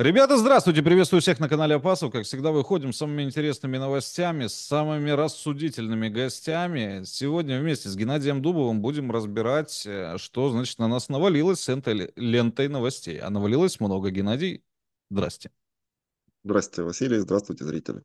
Ребята, здравствуйте! Приветствую всех на канале Опасов. Как всегда, выходим с самыми интересными новостями, с самыми рассудительными гостями. Сегодня вместе с Геннадием Дубовым будем разбирать, э, что, значит, на нас навалилось с этой лентой новостей. А навалилось много. Геннадий, здрасте. Здрасте, Василий. Здравствуйте, зрители.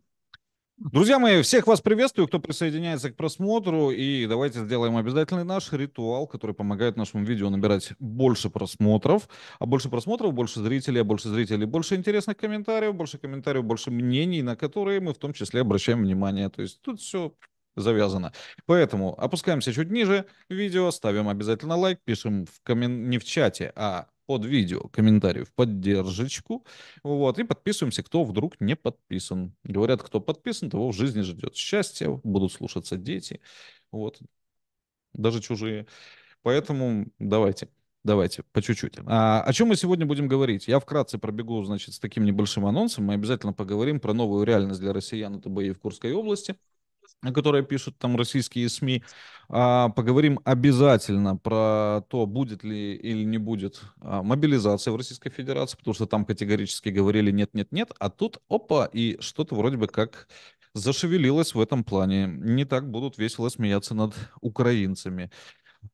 Друзья мои, всех вас приветствую, кто присоединяется к просмотру. И давайте сделаем обязательный наш ритуал, который помогает нашему видео набирать больше просмотров. А больше просмотров, больше зрителей, а больше зрителей, больше интересных комментариев, больше комментариев, больше мнений, на которые мы в том числе обращаем внимание. То есть тут все завязано. Поэтому опускаемся чуть ниже видео, ставим обязательно лайк, пишем в коммен... не в чате, а под видео комментарий в поддержечку. Вот, и подписываемся, кто вдруг не подписан. Говорят, кто подписан, того в жизни ждет счастье, будут слушаться дети, вот, даже чужие. Поэтому давайте. Давайте, по чуть-чуть. А, о чем мы сегодня будем говорить? Я вкратце пробегу, значит, с таким небольшим анонсом. Мы обязательно поговорим про новую реальность для россиян. Это бои в Курской области которые пишут там российские СМИ. А, поговорим обязательно про то, будет ли или не будет а, мобилизация в Российской Федерации, потому что там категорически говорили нет-нет-нет, а тут опа, и что-то вроде бы как зашевелилось в этом плане. Не так будут весело смеяться над украинцами.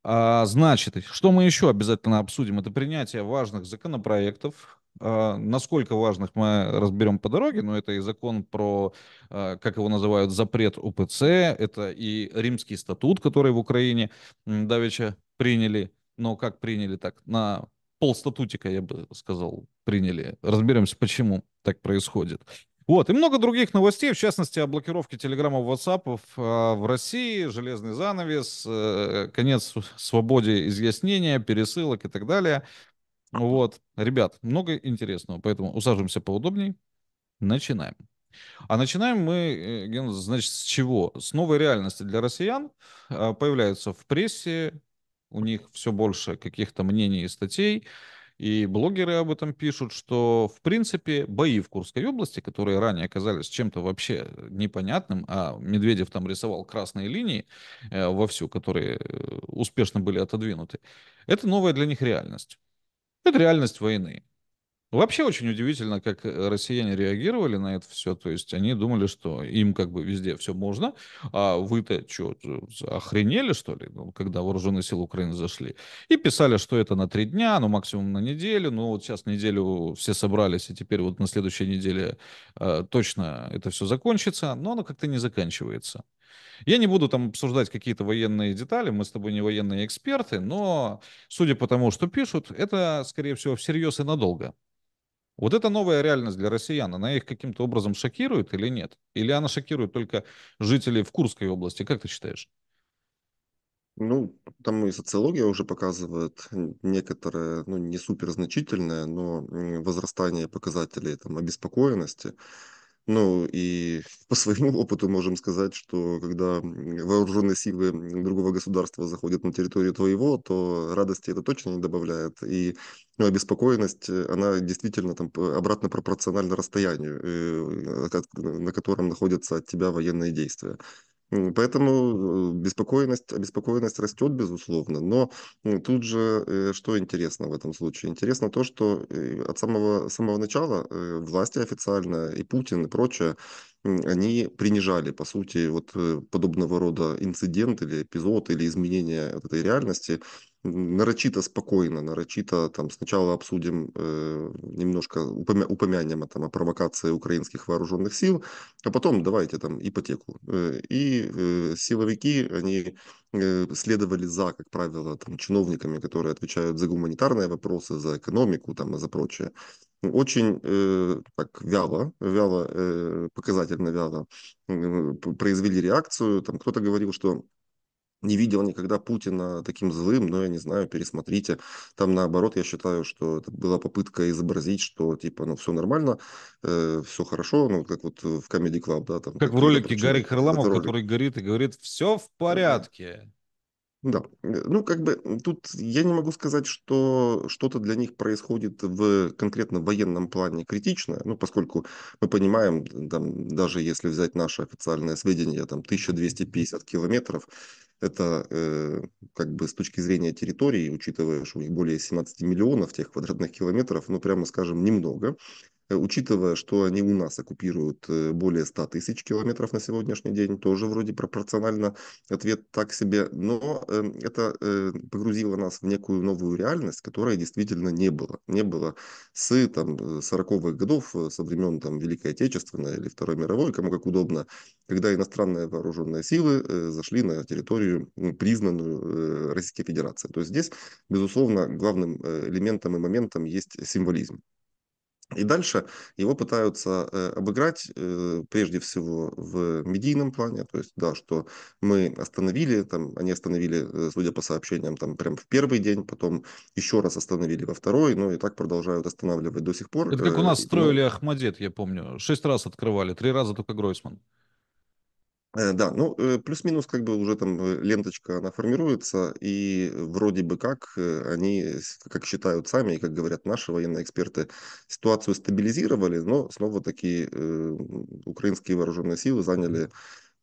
А, значит, что мы еще обязательно обсудим? Это принятие важных законопроектов, а, насколько важных мы разберем по дороге, но это и закон про, а, как его называют, запрет УПЦ, это и римский статут, который в Украине давеча приняли, но как приняли так, на полстатутика, я бы сказал, приняли. Разберемся, почему так происходит. Вот, и много других новостей, в частности, о блокировке телеграммов WhatsApp а, в России, железный занавес, э, конец свободе изъяснения, пересылок и так далее. Вот, ребят, много интересного, поэтому усаживаемся поудобнее, Начинаем. А начинаем мы, э, значит, с чего? С новой реальности для россиян. А, появляются в прессе, у них все больше каких-то мнений и статей. И блогеры об этом пишут, что, в принципе, бои в Курской области, которые ранее оказались чем-то вообще непонятным, а Медведев там рисовал красные линии э, вовсю, которые э, успешно были отодвинуты, это новая для них реальность. Это реальность войны. Вообще очень удивительно, как э, россияне реагировали на это все. То есть они думали, что им как бы везде все можно, а вы-то что, э, охренели, что ли, ну, когда вооруженные силы Украины зашли? И писали, что это на три дня, ну, максимум на неделю. Ну, вот сейчас неделю все собрались, и теперь вот на следующей неделе э, точно это все закончится. Но оно как-то не заканчивается. Я не буду там обсуждать какие-то военные детали, мы с тобой не военные эксперты, но судя по тому, что пишут, это, скорее всего, всерьез и надолго. Вот это новая реальность для россиян, она их каким-то образом шокирует или нет? Или она шокирует только жителей в Курской области? Как ты считаешь? Ну, там и социология уже показывает некоторое, ну, не супер суперзначительное, но возрастание показателей там, обеспокоенности. Ну и по своему опыту можем сказать, что когда вооруженные силы другого государства заходят на территорию твоего, то радости это точно не добавляет. И ну, обеспокоенность, э, она действительно там обратно пропорциональна расстоянию, э, э, на котором находятся от тебя военные действия. Поэтому э, беспокойность, обеспокоенность растет, безусловно, но тут же э, что интересно в этом случае? Интересно то, что э, от самого, самого начала власти официально и Путин и прочее они принижали, по сути, вот э, подобного рода инцидент или эпизод или изменение вот этой реальности нарочито спокойно, нарочито там сначала обсудим э, немножко упомя- упомянем там о провокации украинских вооруженных сил, а потом давайте там ипотеку. Э, и э, силовики они э, следовали за, как правило, там чиновниками, которые отвечают за гуманитарные вопросы, за экономику там и за прочее. Ну, очень э, так вяло, вяло, э, показательно вяло э, произвели реакцию. Там кто-то говорил, что не видел никогда Путина таким злым, но я не знаю, пересмотрите. Там наоборот, я считаю, что это была попытка изобразить, что типа, ну все нормально, э, все хорошо, ну как вот в Comedy Club, да. Там, как, в ролике Гарри Харламов, который говорит и говорит, все в порядке. Да, э, ну как бы тут я не могу сказать, что что-то для них происходит в конкретно военном плане критично, ну поскольку мы понимаем, там, даже если взять наши официальные сведения, там 1250 километров, это э, как бы с точки зрения территории, учитывая, что у них более 17 миллионов тех квадратных километров, ну прямо скажем, немного. Э, учитывая, что они у нас оккупируют э, более 100 тысяч километров на сегодняшний день, тоже вроде пропорционально ответ так себе, но эм, это э, погрузило нас в некую новую реальность, которая действительно не было. Не было с там, 40-х годов, со времен там, Великой Отечественной или Второй мировой, кому как удобно, когда иностранные вооруженные силы зашли на территорию, признанную Российской Федерацией. То есть здесь, безусловно, главным элементом и моментом есть символизм. И дальше его пытаются э, обыграть, э, прежде всего, в медийном плане, то есть, да, что мы остановили, там, они остановили, э, судя по сообщениям, там, прям в первый день, потом еще раз остановили во второй, ну, и так продолжают останавливать до сих пор. Это как у нас и, строили ну... Ахмадет, я помню, шесть раз открывали, три раза только Гройсман. Э, да, ну э, плюс-минус как бы уже там э, ленточка, она формируется, и вроде бы как они, как считают сами, и как говорят наши военные эксперты, ситуацию стабилизировали, но снова-таки э, украинские вооруженные силы заняли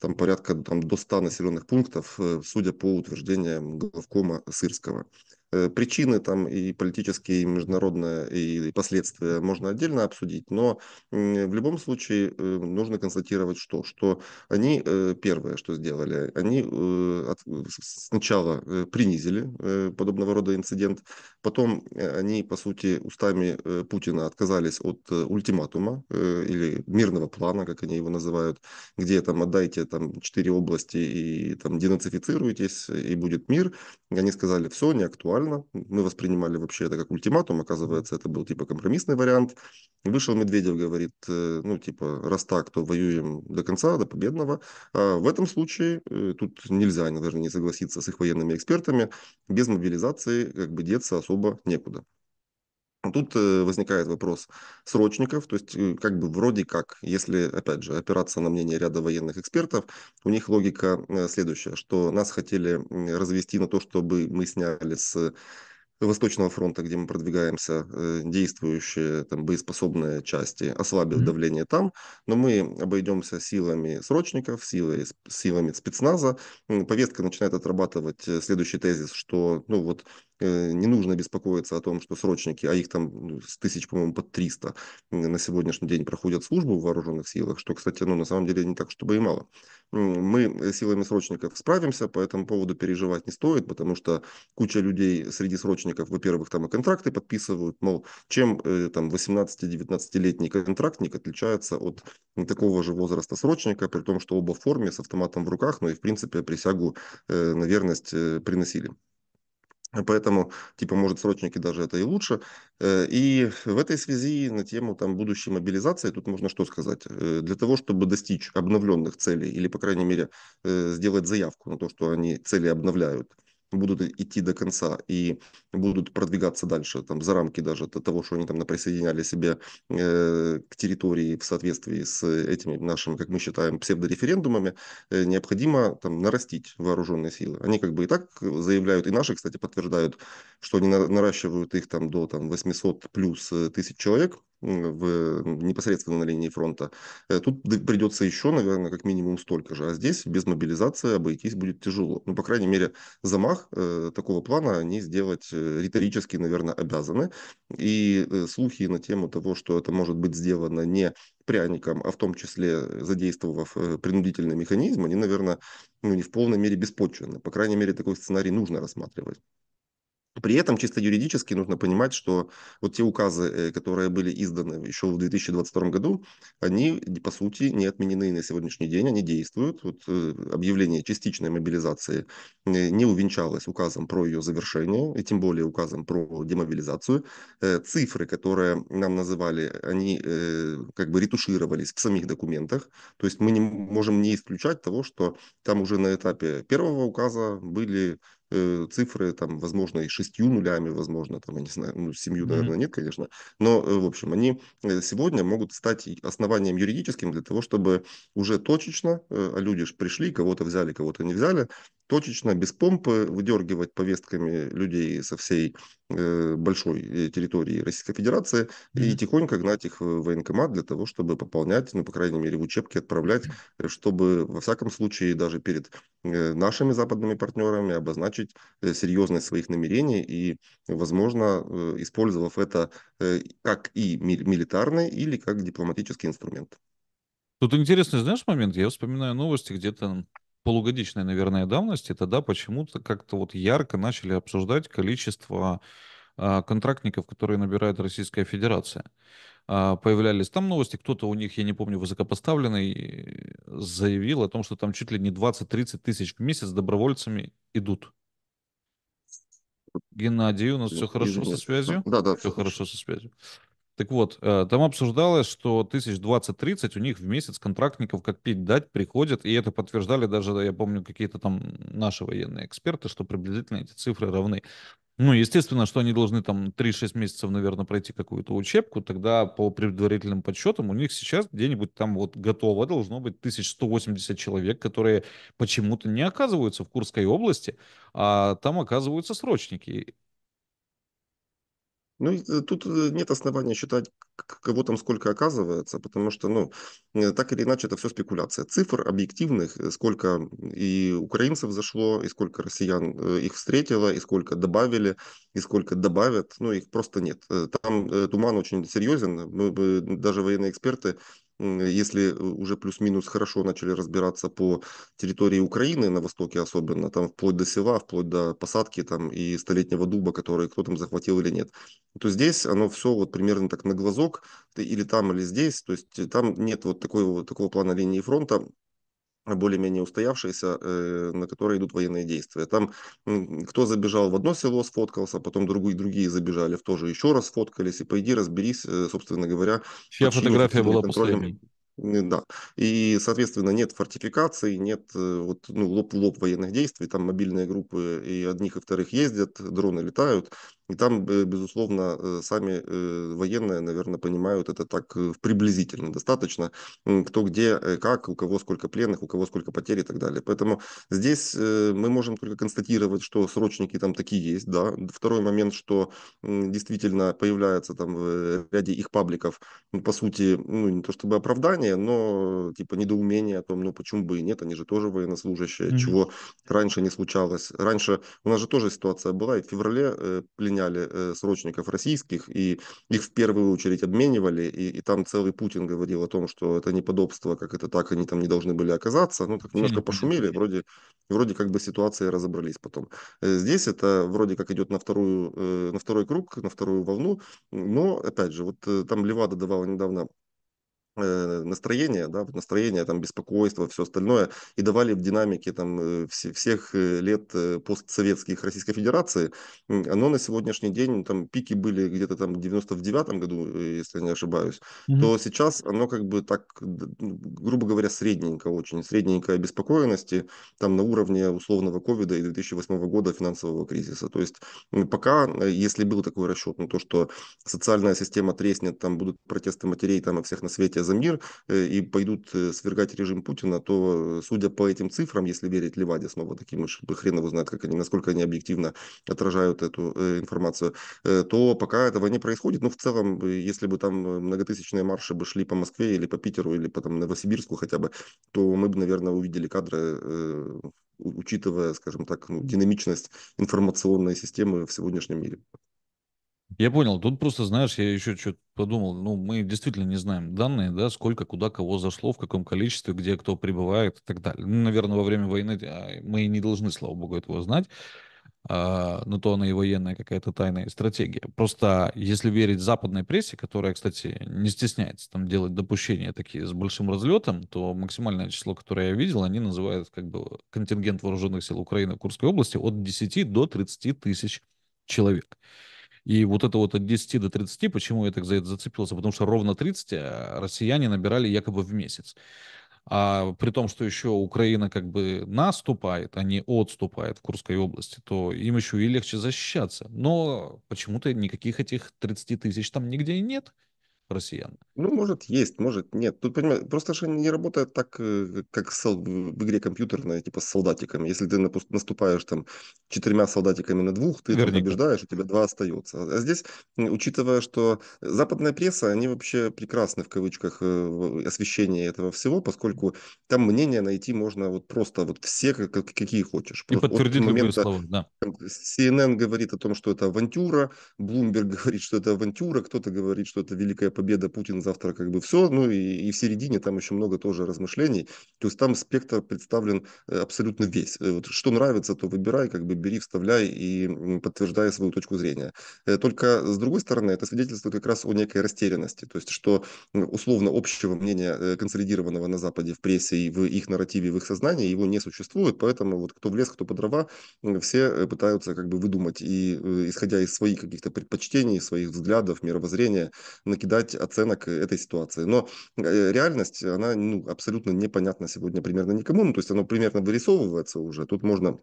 там порядка там, до 100 населенных пунктов, судя по утверждениям главкома Сырского. Э, причины там и политические, и международные, и последствия можно отдельно обсудить, но в любом случае э, нужно констатировать что? Что они э, первое, что сделали, они сначала принизили подобного рода инцидент, потом они, по сути, устами Путина отказались от ультиматума или мирного плана, как они его называют, где там отдайте там четыре области и там денацифицируйтесь, и будет мир. Они сказали, все, не актуально, нормально. Мы воспринимали вообще это как ультиматум. Оказывается, это был типа компромиссный вариант. Вышел Медведев, говорит, э, ну типа, раз так, то воюем до конца, до победного. А в этом случае э, тут нельзя, наверное, не согласиться с их военными экспертами. Без мобилизации как бы деться особо некуда. Ну, тут э, возникает вопрос срочников, то есть э, как бы вроде как, если, опять же, опираться на мнение ряда военных экспертов, у них логика э, следующая, что нас хотели развести на то, чтобы мы сняли с Восточного фронта, где мы продвигаемся, действующие там, боеспособные части, ослабив mm-hmm. давление там, но мы обойдемся силами срочников, силой, силами спецназа. Повестка начинает отрабатывать следующий тезис, что ну, вот, Э, не нужно беспокоиться о том, что срочники, а их там ну, с тысяч, по-моему, под 300 на сегодняшний день проходят службу в вооруженных силах, что, кстати, ну, на самом деле не так, чтобы и мало. Мы силами срочников справимся, по этому поводу переживать не стоит, потому что куча людей среди срочников, во-первых, там и контракты подписывают, мол, чем э, там 18-19-летний контрактник отличается от такого же возраста срочника, при том, что оба в форме, с автоматом в руках, но ну и, в принципе, присягу э, на верность приносили. А поэтому, типа, может, срочники даже это и лучше. Э, и в этой связи на тему там, будущей мобилизации тут можно что сказать. Э, для того, чтобы достичь обновленных целей или, по крайней мере, э, сделать заявку на то, что они цели обновляют – будут идти до конца и будут продвигаться дальше, там, за рамки даже того, что они там присоединяли себе э, к территории в соответствии с этими нашими, как мы считаем, псевдореферендумами, э, необходимо там нарастить вооруженные силы. Они как бы и так заявляют, и наши, кстати, подтверждают, что они на наращивают их там до там 800 плюс э, тысяч человек, в, ну, непосредственно на линии фронта. Э, тут придется еще, наверное, как минимум столько же. А здесь без мобилизации обойтись будет тяжело. Ну, по крайней мере, замах э, такого плана они сделать э, риторически, наверное, обязаны. И слухи на тему того, что это может быть сделано не пряником, а в том числе задействовав принудительный механизм, они, наверное, ну, не в полной мере беспочвены. По крайней мере, такой сценарий нужно рассматривать. При этом чисто юридически нужно понимать, что вот те указы, э, которые были изданы еще в 2022 году, они, по сути, не отменены на сегодняшний день, они действуют. Вот э, объявление частичной мобилизации э, не увенчалось указом про ее завершение, и тем более указом про демобилизацию. Цифры, которые нам называли, они как бы ретушировались в самих документах. То есть мы не можем не исключать того, что там уже на этапе первого указа были Э, цифры, там, возможно, и шестью нулями, возможно, там, я не знаю, ну, семью, наверное, mm-hmm. нет, конечно, но, э, в общем, они э, сегодня могут стать основанием юридическим для того, чтобы уже точечно, э, люди же пришли, кого-то взяли, кого-то не взяли, точечно, без помпы выдергивать повестками людей со всей э, большой э, территории Российской Федерации mm-hmm. и тихонько гнать их в военкомат для того, чтобы пополнять, ну, по крайней мере, в учебке отправлять, э, чтобы, во всяком случае, даже перед нашими западными партнерами обозначить серьезность своих намерений и, возможно, использовав это как и ми милитарный или как дипломатический инструмент. Тут интересный, знаешь, момент. Я вспоминаю новости где-то полугодичной, наверное, давности, тогда почему-то как-то вот ярко начали обсуждать количество а, контрактников, которые набирает Российская Федерация. А, появлялись там новости, кто-то у них, я не помню, высокопоставленный, э, заявил о том, что там чуть ли не 20-30 тысяч в месяц добровольцами идут. Геннадий, у нас все хорошо со связью? Да, да. Все хорошо со связью. Так вот, э, там обсуждалось, что 1020-30 у них в месяц контрактников как пить дать приходят, и это подтверждали даже, я помню, какие-то там наши военные эксперты, что приблизительно эти цифры равны. Ну, естественно, что они должны там 3-6 месяцев, наверное, пройти какую-то учебку, тогда по предварительным подсчетам у них сейчас где-нибудь там вот готово должно быть 1180 человек, которые почему-то не оказываются в Курской области, а там оказываются срочники. Ну, э, тут э, нет основания считать, кого там сколько оказывается, потому что, ну, э, так или иначе, это все спекуляция. Цифр объективных, сколько и украинцев зашло, и сколько россиян их встретило, и сколько добавили, и сколько добавят, ну, их просто нет. Там туман очень серьезен. Мы, даже военные эксперты если э, уже плюс-минус хорошо начали разбираться по территории Украины, на востоке особенно, там вплоть до села, вплоть до посадки там и столетнего дуба, который кто там захватил или нет, то здесь оно все вот примерно так на глазок, ты или там, или здесь, то есть э, там нет вот такой, вот такого плана линии фронта, более-менее устоявшиеся, э, на которые идут военные действия. Там кто забежал в одно село, сфоткался, потом другие, другие забежали в то же еще раз сфоткались, и пойди разберись, э, собственно говоря. Чья фотография была контролем... последней? Да. И, соответственно, нет фортификаций, нет э, вот, ну, лоб-в-лоб военных действий, там мобильные группы и одних, и вторых ездят, дроны летают, и там, э, безусловно, э, сами военные, наверное, понимают это так приблизительно достаточно, кто где, как, у кого сколько пленных, у кого сколько потерь и так далее. Поэтому здесь мы можем только констатировать, что срочники там такие есть, да. Второй момент, что действительно появляется там в ряде их пабликов, ну, по сути, ну, не то чтобы оправдание, понимание, но типа недоумение о том, ну почему бы и нет, они же тоже военнослужащие, mm-hmm. чего раньше не случалось. Раньше у нас же тоже ситуация была, и в феврале э, пленяли э, срочников российских, и их в первую очередь обменивали, и, и там целый Путин говорил о том, что это неподобство, как это так, они там не должны были оказаться. Ну так немножко mm-hmm. пошумели, вроде, вроде как бы ситуации разобрались потом. Э, здесь это вроде как идет на, вторую, э, на второй круг, на вторую волну, но опять же, вот э, там Левада давала недавно Э, настроение, да, настроение, там, беспокойство, все остальное, и давали в динамике там э, вс- всех э, лет постсоветских Российской Федерации, оно на сегодняшний день, там, пики были где-то там в 99 году, если я не ошибаюсь, mm-hmm. то сейчас оно как бы так, ну, грубо говоря, средненько очень, средненькая обеспокоенности, там, на уровне условного ковида и 2008 года финансового кризиса, то есть пока, если был такой расчет, на то, что социальная система треснет, там, будут протесты матерей, там, и всех на свете за мир э, и пойдут э, свергать режим Путина, то, э, судя по этим цифрам, если верить Леваде, снова таким хрен его знает, как они, насколько они объективно отражают эту информацию, то пока этого не происходит. Но ну, в целом, если бы там многотысячные марши бы шли по Москве или по Питеру, или по там, Новосибирску хотя бы, то мы бы, наверное, увидели кадры учитывая, скажем так, ну, динамичность информационной системы в сегодняшнем мире. Я понял. Тут просто, знаешь, я еще что-то подумал. Ну, мы действительно не знаем данные, да, сколько, куда, кого зашло, в каком количестве, где кто прибывает и так далее. Ну, наверное, во время войны а, мы и не должны, слава богу, этого знать. А, но то она и военная какая-то тайная стратегия. Просто если верить западной прессе, которая, кстати, не стесняется там делать допущения такие с большим разлетом, то максимальное число, которое я видел, они называют как бы контингент вооруженных сил Украины в Курской области от 10 до 30 тысяч человек. И вот это вот от 10 до 30, почему я так за это зацепился? Потому что ровно 30 а, россияне набирали якобы в месяц. А при том, что еще Украина как бы наступает, а не отступает в Курской области, то им еще и легче защищаться. Но почему-то никаких этих 30 тысяч там нигде и нет россиян? Ну, может, есть, может, нет. Тут, понимаешь, просто же не работают так, э, как в игре компьютерная, типа с солдатиками. Если ты наступаешь там четырьмя солдатиками на двух, ты Верника. побеждаешь, у тебя два остается. А здесь, учитывая, что западная пресса, они вообще прекрасны в кавычках э, в этого всего, поскольку там мнение найти можно вот просто вот все, как, какие хочешь. И просто подтвердить вот момента, слово, да. CNN говорит о том, что это авантюра, Bloomberg говорит, что это авантюра, кто-то говорит, что это великая победа Путина завтра как бы все, ну и, и в середине там еще много тоже размышлений, то есть там спектр представлен э, абсолютно весь. Э, вот что нравится, то выбирай, как бы бери, вставляй и подтверждай свою точку зрения. Э, только с другой стороны, это свидетельствует как раз о некой растерянности, то есть что условно общего мнения консолидированного на Западе в прессе и в их нарративе, в их сознании его не существует, поэтому вот кто в лес, кто по дрова, все пытаются как бы выдумать и исходя из своих каких-то предпочтений, своих взглядов, мировоззрения, накидать давать оценок э, этой ситуации. Но э, реальность, она ну, абсолютно непонятна сегодня примерно никому. Ну, то есть она примерно вырисовывается уже. Тут можно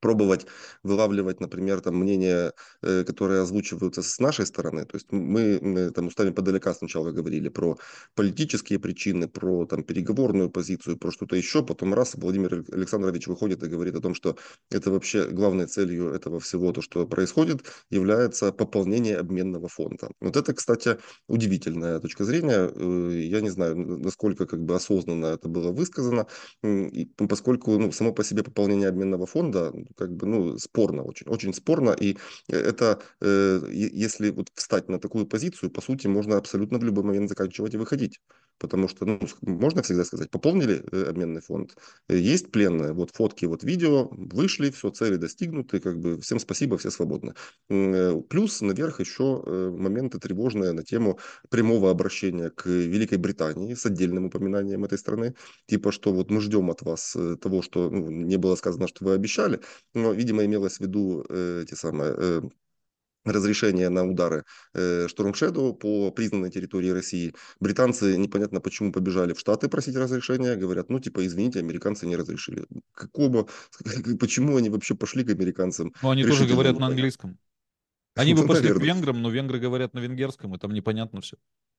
пробовать вылавливать, например, там мнения, э, которые озвучиваются с нашей стороны. То есть мы э, там устами подалека сначала говорили про политические причины, про там переговорную позицию, про что-то еще. Потом раз Владимир Александрович выходит и говорит о том, что это вообще главной целью этого всего, то, что происходит, является пополнение обменного фонда. Вот это, кстати, удивительная точка зрения. Э, я не знаю, насколько как бы осознанно это было высказано, поскольку ну, само по себе пополнение обменного фонда как бы, ну, спорно очень, очень спорно, и э, это, э, если вот встать на такую позицию, по сути, можно абсолютно в любой момент заканчивать и выходить потому что, ну, можно всегда сказать, пополнили э, обменный фонд, э, есть пленные, вот фотки, вот видео, вышли, все, цели достигнуты, как бы всем спасибо, все свободны. Э, плюс наверх еще моменты тревожные на тему прямого обращения к Великой Британии с отдельным упоминанием этой страны, типа, что вот мы ждем от вас того, что ну, не было сказано, что вы обещали, но, видимо, имелось в виду э, те самые э, разрешение на удары э, Storm по признанной территории России. Британцы непонятно почему побежали в Штаты просить разрешения, говорят, ну типа извините, американцы не разрешили. Какого, почему они вообще пошли к американцам? Ну они тоже говорят на английском. Они бы ну, пошли к венграм, но венгры говорят на венгерском, и там непонятно все.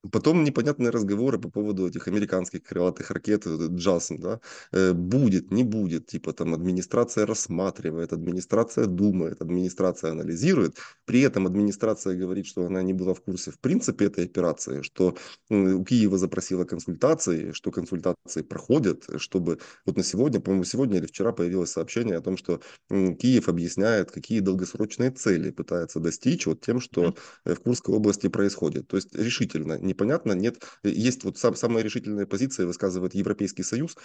Потом непонятные разговоры по поводу этих американских крылатых ракет, Джасон да, э, будет, не будет, типа там администрация рассматривает, администрация думает, администрация анализирует. При этом администрация говорит, что она не была в курсе в принципе этой операции, что э, у Киева запросила консультации, что консультации проходят, чтобы вот на сегодня, по-моему, сегодня или вчера появилось сообщение о том, что Киев объясняет, какие долгосрочные цели пытается достичь вот тем, что э, в Курской области происходит. То есть решительно непонятно. Нет, есть вот сам, самая решительная позиция, высказывает Европейский Союз,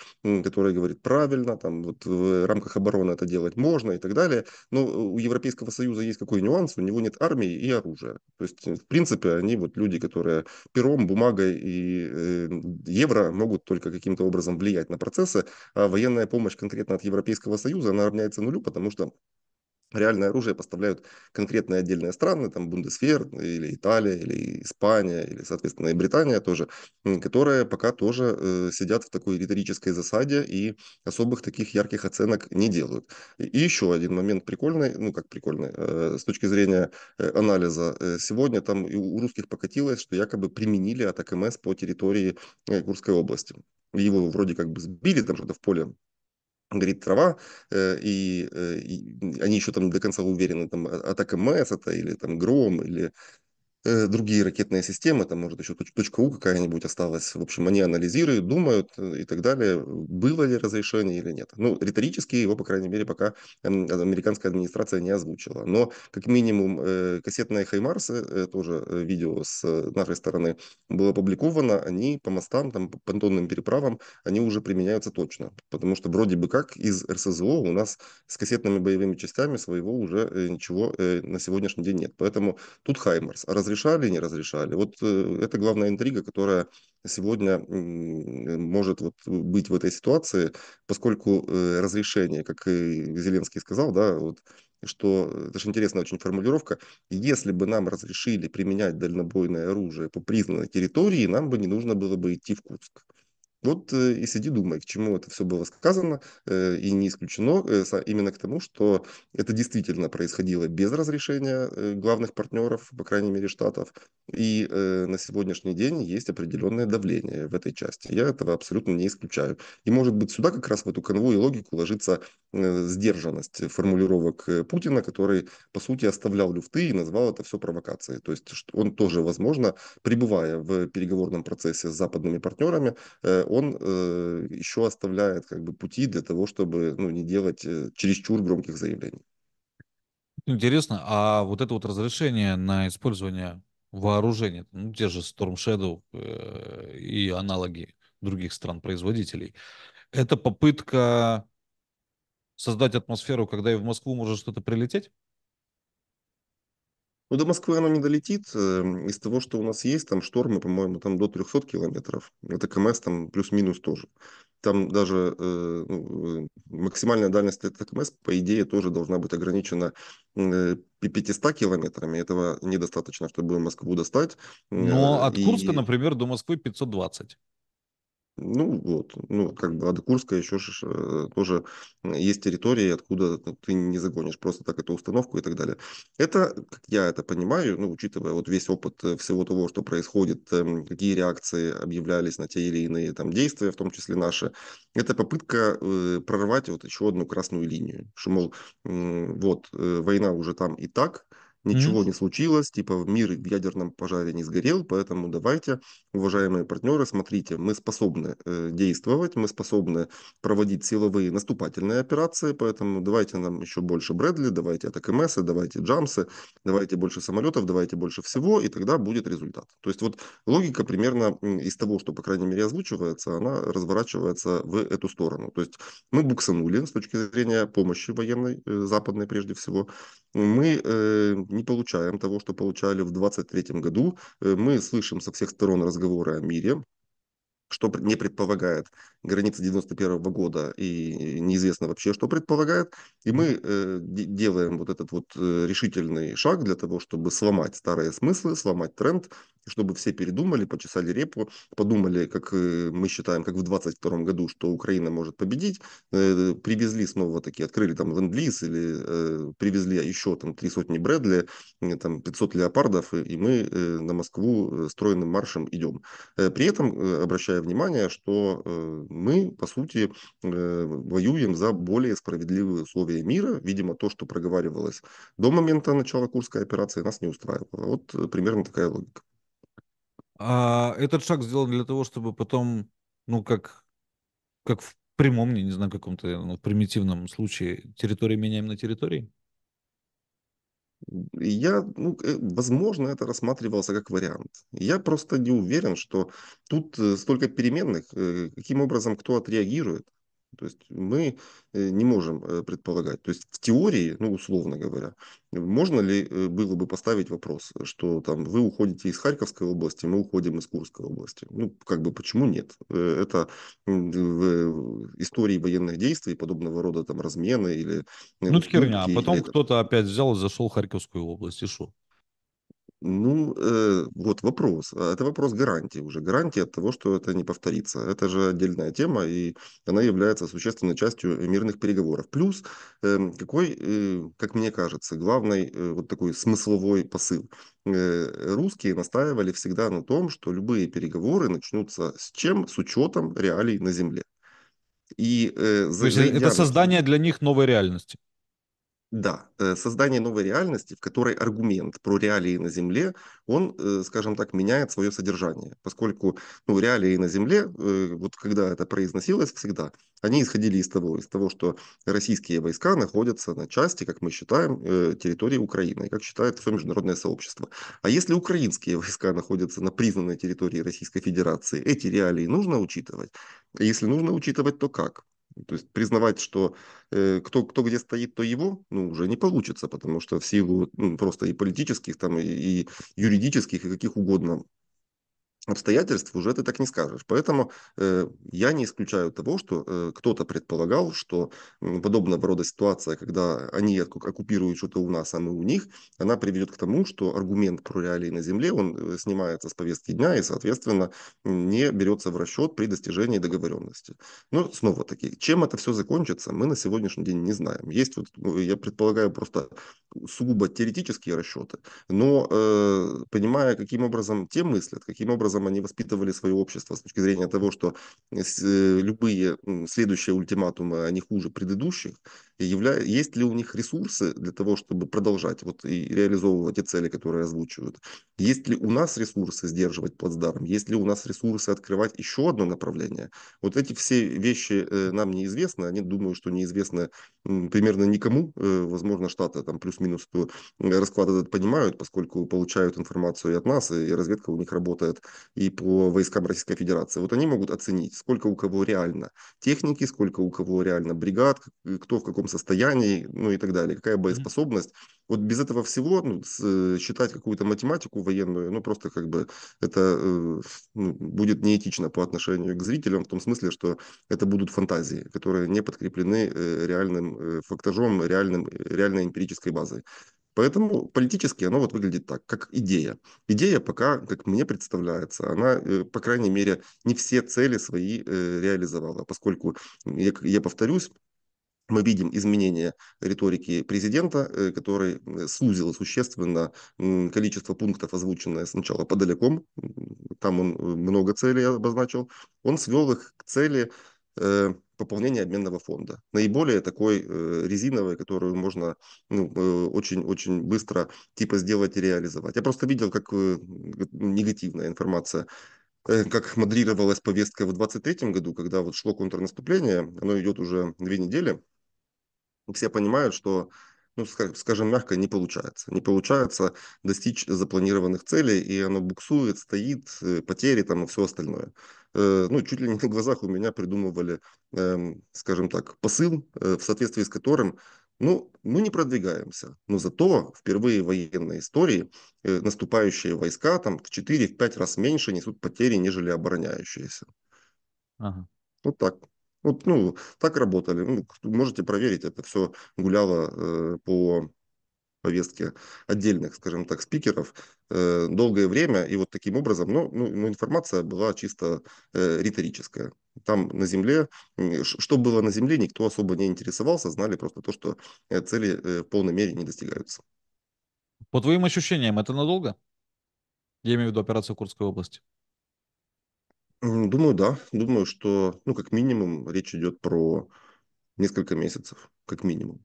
который говорит правильно, там вот в рамках обороны это делать можно и так далее. Но у Европейского Союза есть какой нюанс, у него нет армии и оружия. То есть, э, в принципе, они вот люди, которые пером, бумагой и э, евро могут только каким-то образом влиять на процессы, а военная помощь конкретно от Европейского Союза, она равняется нулю, потому что реальное оружие поставляют конкретные отдельные страны, там Бундесвер ну, или Италия, или Испания, или, соответственно, и Британия тоже, которые пока тоже э, сидят в такой риторической засаде и особых таких ярких оценок не делают. И еще один момент прикольный, ну как прикольный, э, с точки зрения э, анализа. Э, сегодня там и у русских покатилось, что якобы применили атак МС по территории э, Курской области. Его вроде как бы сбили там что-то в поле горит трава, э, и, э, и они еще там до конца уверены, там а, атака МЭС это или там гром, или Э, другие ракетные системы, там, может, еще точка У какая-нибудь осталась. В общем, они анализируют, думают э, и так далее, было ли разрешение или нет. Ну, риторически его, по крайней мере, пока эм, а, американская администрация не озвучила. Но, как минимум, э, кассетные «Хаймарсы», тоже видео с нашей стороны было опубликовано, они по мостам, там, по понтонным переправам, они уже применяются точно. Потому что вроде бы как из РСЗО у нас с кассетными боевыми частями своего уже ничего на сегодняшний день нет. Поэтому тут «Хаймарс». А разрешение разрешали, не разрешали. Вот э, это главная интрига, которая сегодня может вот быть в этой ситуации, поскольку э, разрешение, как и Зеленский сказал, да, вот что, э, это же интересная очень формулировка, если бы нам разрешили применять дальнобойное оружие по признанной территории, нам бы не нужно было бы идти в Курск. Вот э, и сиди думай, к чему это все было сказано, э, и не исключено э, именно к тому, что это действительно происходило без разрешения главных партнеров, по крайней мере, штатов, и на сегодняшний день есть определенное давление в этой части. Я этого абсолютно не исключаю. И, может быть, сюда как раз в эту канву и логику ложится сдержанность формулировок Путина, который, по сути, оставлял люфты и назвал это все провокацией. То есть он тоже, возможно, пребывая в переговорном процессе с западными партнерами, он э, еще оставляет как бы пути для того, чтобы ну, не делать э, чересчур громких заявлений. Интересно, а вот это вот разрешение на использование вооружения, ну, те же Storm Shadow э, и аналоги других стран-производителей, это попытка создать атмосферу, когда и в Москву может что-то прилететь? Ну, до Москвы оно не долетит. Эм, из того, что у нас есть, там штормы, по-моему, там до 300 километров. Это КМС там плюс-минус тоже. Там даже э, ну, э, максимальная дальность этого КМС, по идее, тоже должна быть ограничена 500 э, километрами. Этого недостаточно, чтобы Москву достать. Э, Но от Курска, И... например, до Москвы 520. Ну вот, ну как бы а Курска еще же, э, тоже есть территории, откуда ты не загонишь просто так эту установку и так далее. Это, как я это понимаю, ну учитывая вот весь опыт э, всего того, что происходит, эм, какие реакции объявлялись на те или иные там действия, в том числе наши, это попытка э, прорвать вот еще одну красную линию, что, мол, вот война уже там и так, ничего mm-hmm. не случилось, типа мир в ядерном пожаре не сгорел, поэтому давайте, уважаемые партнеры, смотрите, мы способны э, действовать, мы способны проводить силовые наступательные операции, поэтому давайте нам еще больше Брэдли, давайте АТКМСы, давайте Джамсы, давайте больше самолетов, давайте больше всего, и тогда будет результат. То есть вот логика примерно из того, что, по крайней мере, озвучивается, она разворачивается в эту сторону. То есть мы буксанули с точки зрения помощи военной, э, западной прежде всего, мы э, не получаем того, что получали в 2023 году. Э, мы слышим со всех сторон разговоры о мире, что не предполагает границы 91 года, и неизвестно вообще, что предполагает. И мы э, делаем вот этот вот э, решительный шаг для того, чтобы сломать старые смыслы, сломать тренд, чтобы все передумали, почесали репу, подумали, как э, мы считаем, как в 22 году, что Украина может победить, э, привезли снова такие, открыли там ленд-лиз или э, привезли еще там три сотни Брэдли, э, там 500 леопардов, и, и мы э, на Москву э, стройным маршем идем. Э, при этом э, обращая внимание, что э, мы, по сути, э, воюем за более справедливые условия мира. Видимо, то, что проговаривалось до момента начала Курской операции, нас не устраивало. Вот э, примерно такая логика. А этот шаг сделан для того, чтобы потом, ну, как, как в прямом, не знаю, каком-то ну, примитивном случае, территории меняем на территории? Я, ну, э, возможно, это рассматривался как вариант. Я просто не уверен, что тут э, столько переменных, э, каким образом кто отреагирует. То есть мы э, не можем э, предполагать. То есть в теории, ну условно говоря, можно ли э, было бы поставить вопрос, что там вы уходите из Харьковской области, мы уходим из Курской области. Ну как бы почему нет? Это в истории военных действий подобного рода там размены или... Ну это херня, а потом кто-то опять взял и зашел в Харьковскую область, и что? Ну, э, вот вопрос. А, это вопрос гарантии уже. Гарантии от того, что это не повторится. Это же отдельная тема, и она является существенной частью э, мирных переговоров. Плюс, э, какой, э, как мне кажется, главный э, вот такой смысловой посыл. Э, русские настаивали всегда на том, что любые переговоры начнутся с чем? С учетом реалий на Земле. И, э, за, То есть за... это создание для них новой реальности. Да, э, создание новой реальности, в которой аргумент про реалии на Земле, он, э, скажем так, меняет свое содержание, поскольку ну, реалии на Земле, э, вот когда это произносилось всегда, они исходили из того, из того, что российские войска находятся на части, как мы считаем, территории Украины, как считает все международное сообщество. А если украинские войска находятся на признанной территории Российской Федерации, эти реалии нужно учитывать? Если нужно учитывать, то как? То есть признавать, что э, кто, кто где стоит, то его, ну, уже не получится, потому что в силу ну, просто и политических, там, и, и юридических, и каких угодно обстоятельств уже ты так не скажешь. Поэтому э, я не исключаю того, что э, кто-то предполагал, что э, подобного рода ситуация, когда они оккупируют что-то у нас, а мы у них, она приведет к тому, что аргумент про реалии на земле, он э, снимается с повестки дня и, соответственно, не берется в расчет при достижении договоренности. Но ну, снова-таки, чем это все закончится, мы на сегодняшний день не знаем. Есть, вот, ну, я предполагаю, просто сугубо теоретические расчеты, но э, понимая, каким образом те мыслят, каким образом образом они воспитывали свое общество с точки зрения того, что э, э, любые следующие ультиматумы, они хуже предыдущих, явля... есть ли у них ресурсы для того, чтобы продолжать вот, и реализовывать те цели, которые озвучивают. Есть ли у нас ресурсы сдерживать плацдарм, есть ли у нас ресурсы открывать еще одно направление. Вот эти все вещи э, нам неизвестны, они, думаю, что неизвестны примерно никому, э, возможно, Штаты там плюс-минус расклад этот понимают, поскольку получают информацию и от нас, и разведка у них работает и по войскам Российской Федерации. Вот они могут оценить, сколько у кого реально техники, сколько у кого реально бригад, кто в каком каком состоянии, ну и так далее, какая боеспособность. Вот без этого всего ну, с, э, считать какую-то математику военную, ну просто как бы это э, ну, будет неэтично по отношению к зрителям в том смысле, что это будут фантазии, которые не подкреплены э, реальным э, фактажом, реальным, реальной эмпирической базой. Поэтому политически оно вот выглядит так, как идея. Идея пока, как мне представляется, она, э, по крайней мере, не все цели свои э, реализовала, поскольку, я повторюсь, мы видим изменение риторики президента, э, который сузил существенно количество пунктов, озвученное сначала подалеком. там он э, много целей обозначил, он свел их к цели э, пополнения обменного фонда. Наиболее такой резиновой, которую можно очень-очень ну, быстро типа сделать и реализовать. Я просто видел, как негативная информация как модерировалась повестка в 23 году, когда вот шло контрнаступление, оно идет уже две недели, ну, все понимают, что, ну, скажем мягко, не получается. Не получается достичь запланированных целей, и оно буксует, стоит, э, потери там и все остальное. Э, ну, чуть ли не на глазах у меня придумывали, эм, скажем так, посыл, э, в соответствии с которым ну, мы не продвигаемся, но зато впервые в военной истории э, наступающие войска там в 4-5 раз меньше несут потери, нежели обороняющиеся. Ага. Вот так. Вот, ну, так работали. Ну, можете проверить, это все гуляло э, по повестке отдельных, скажем так, спикеров э, долгое время. И вот таким образом, ну, ну, ну информация была чисто э, риторическая. Там на Земле, что было на Земле, никто особо не интересовался, знали просто то, что э, цели э, в полной мере не достигаются. По твоим ощущениям, это надолго? Я имею в виду операцию Курской области. Думаю, да. Думаю, что, ну, как минимум, речь идет про несколько месяцев, как минимум.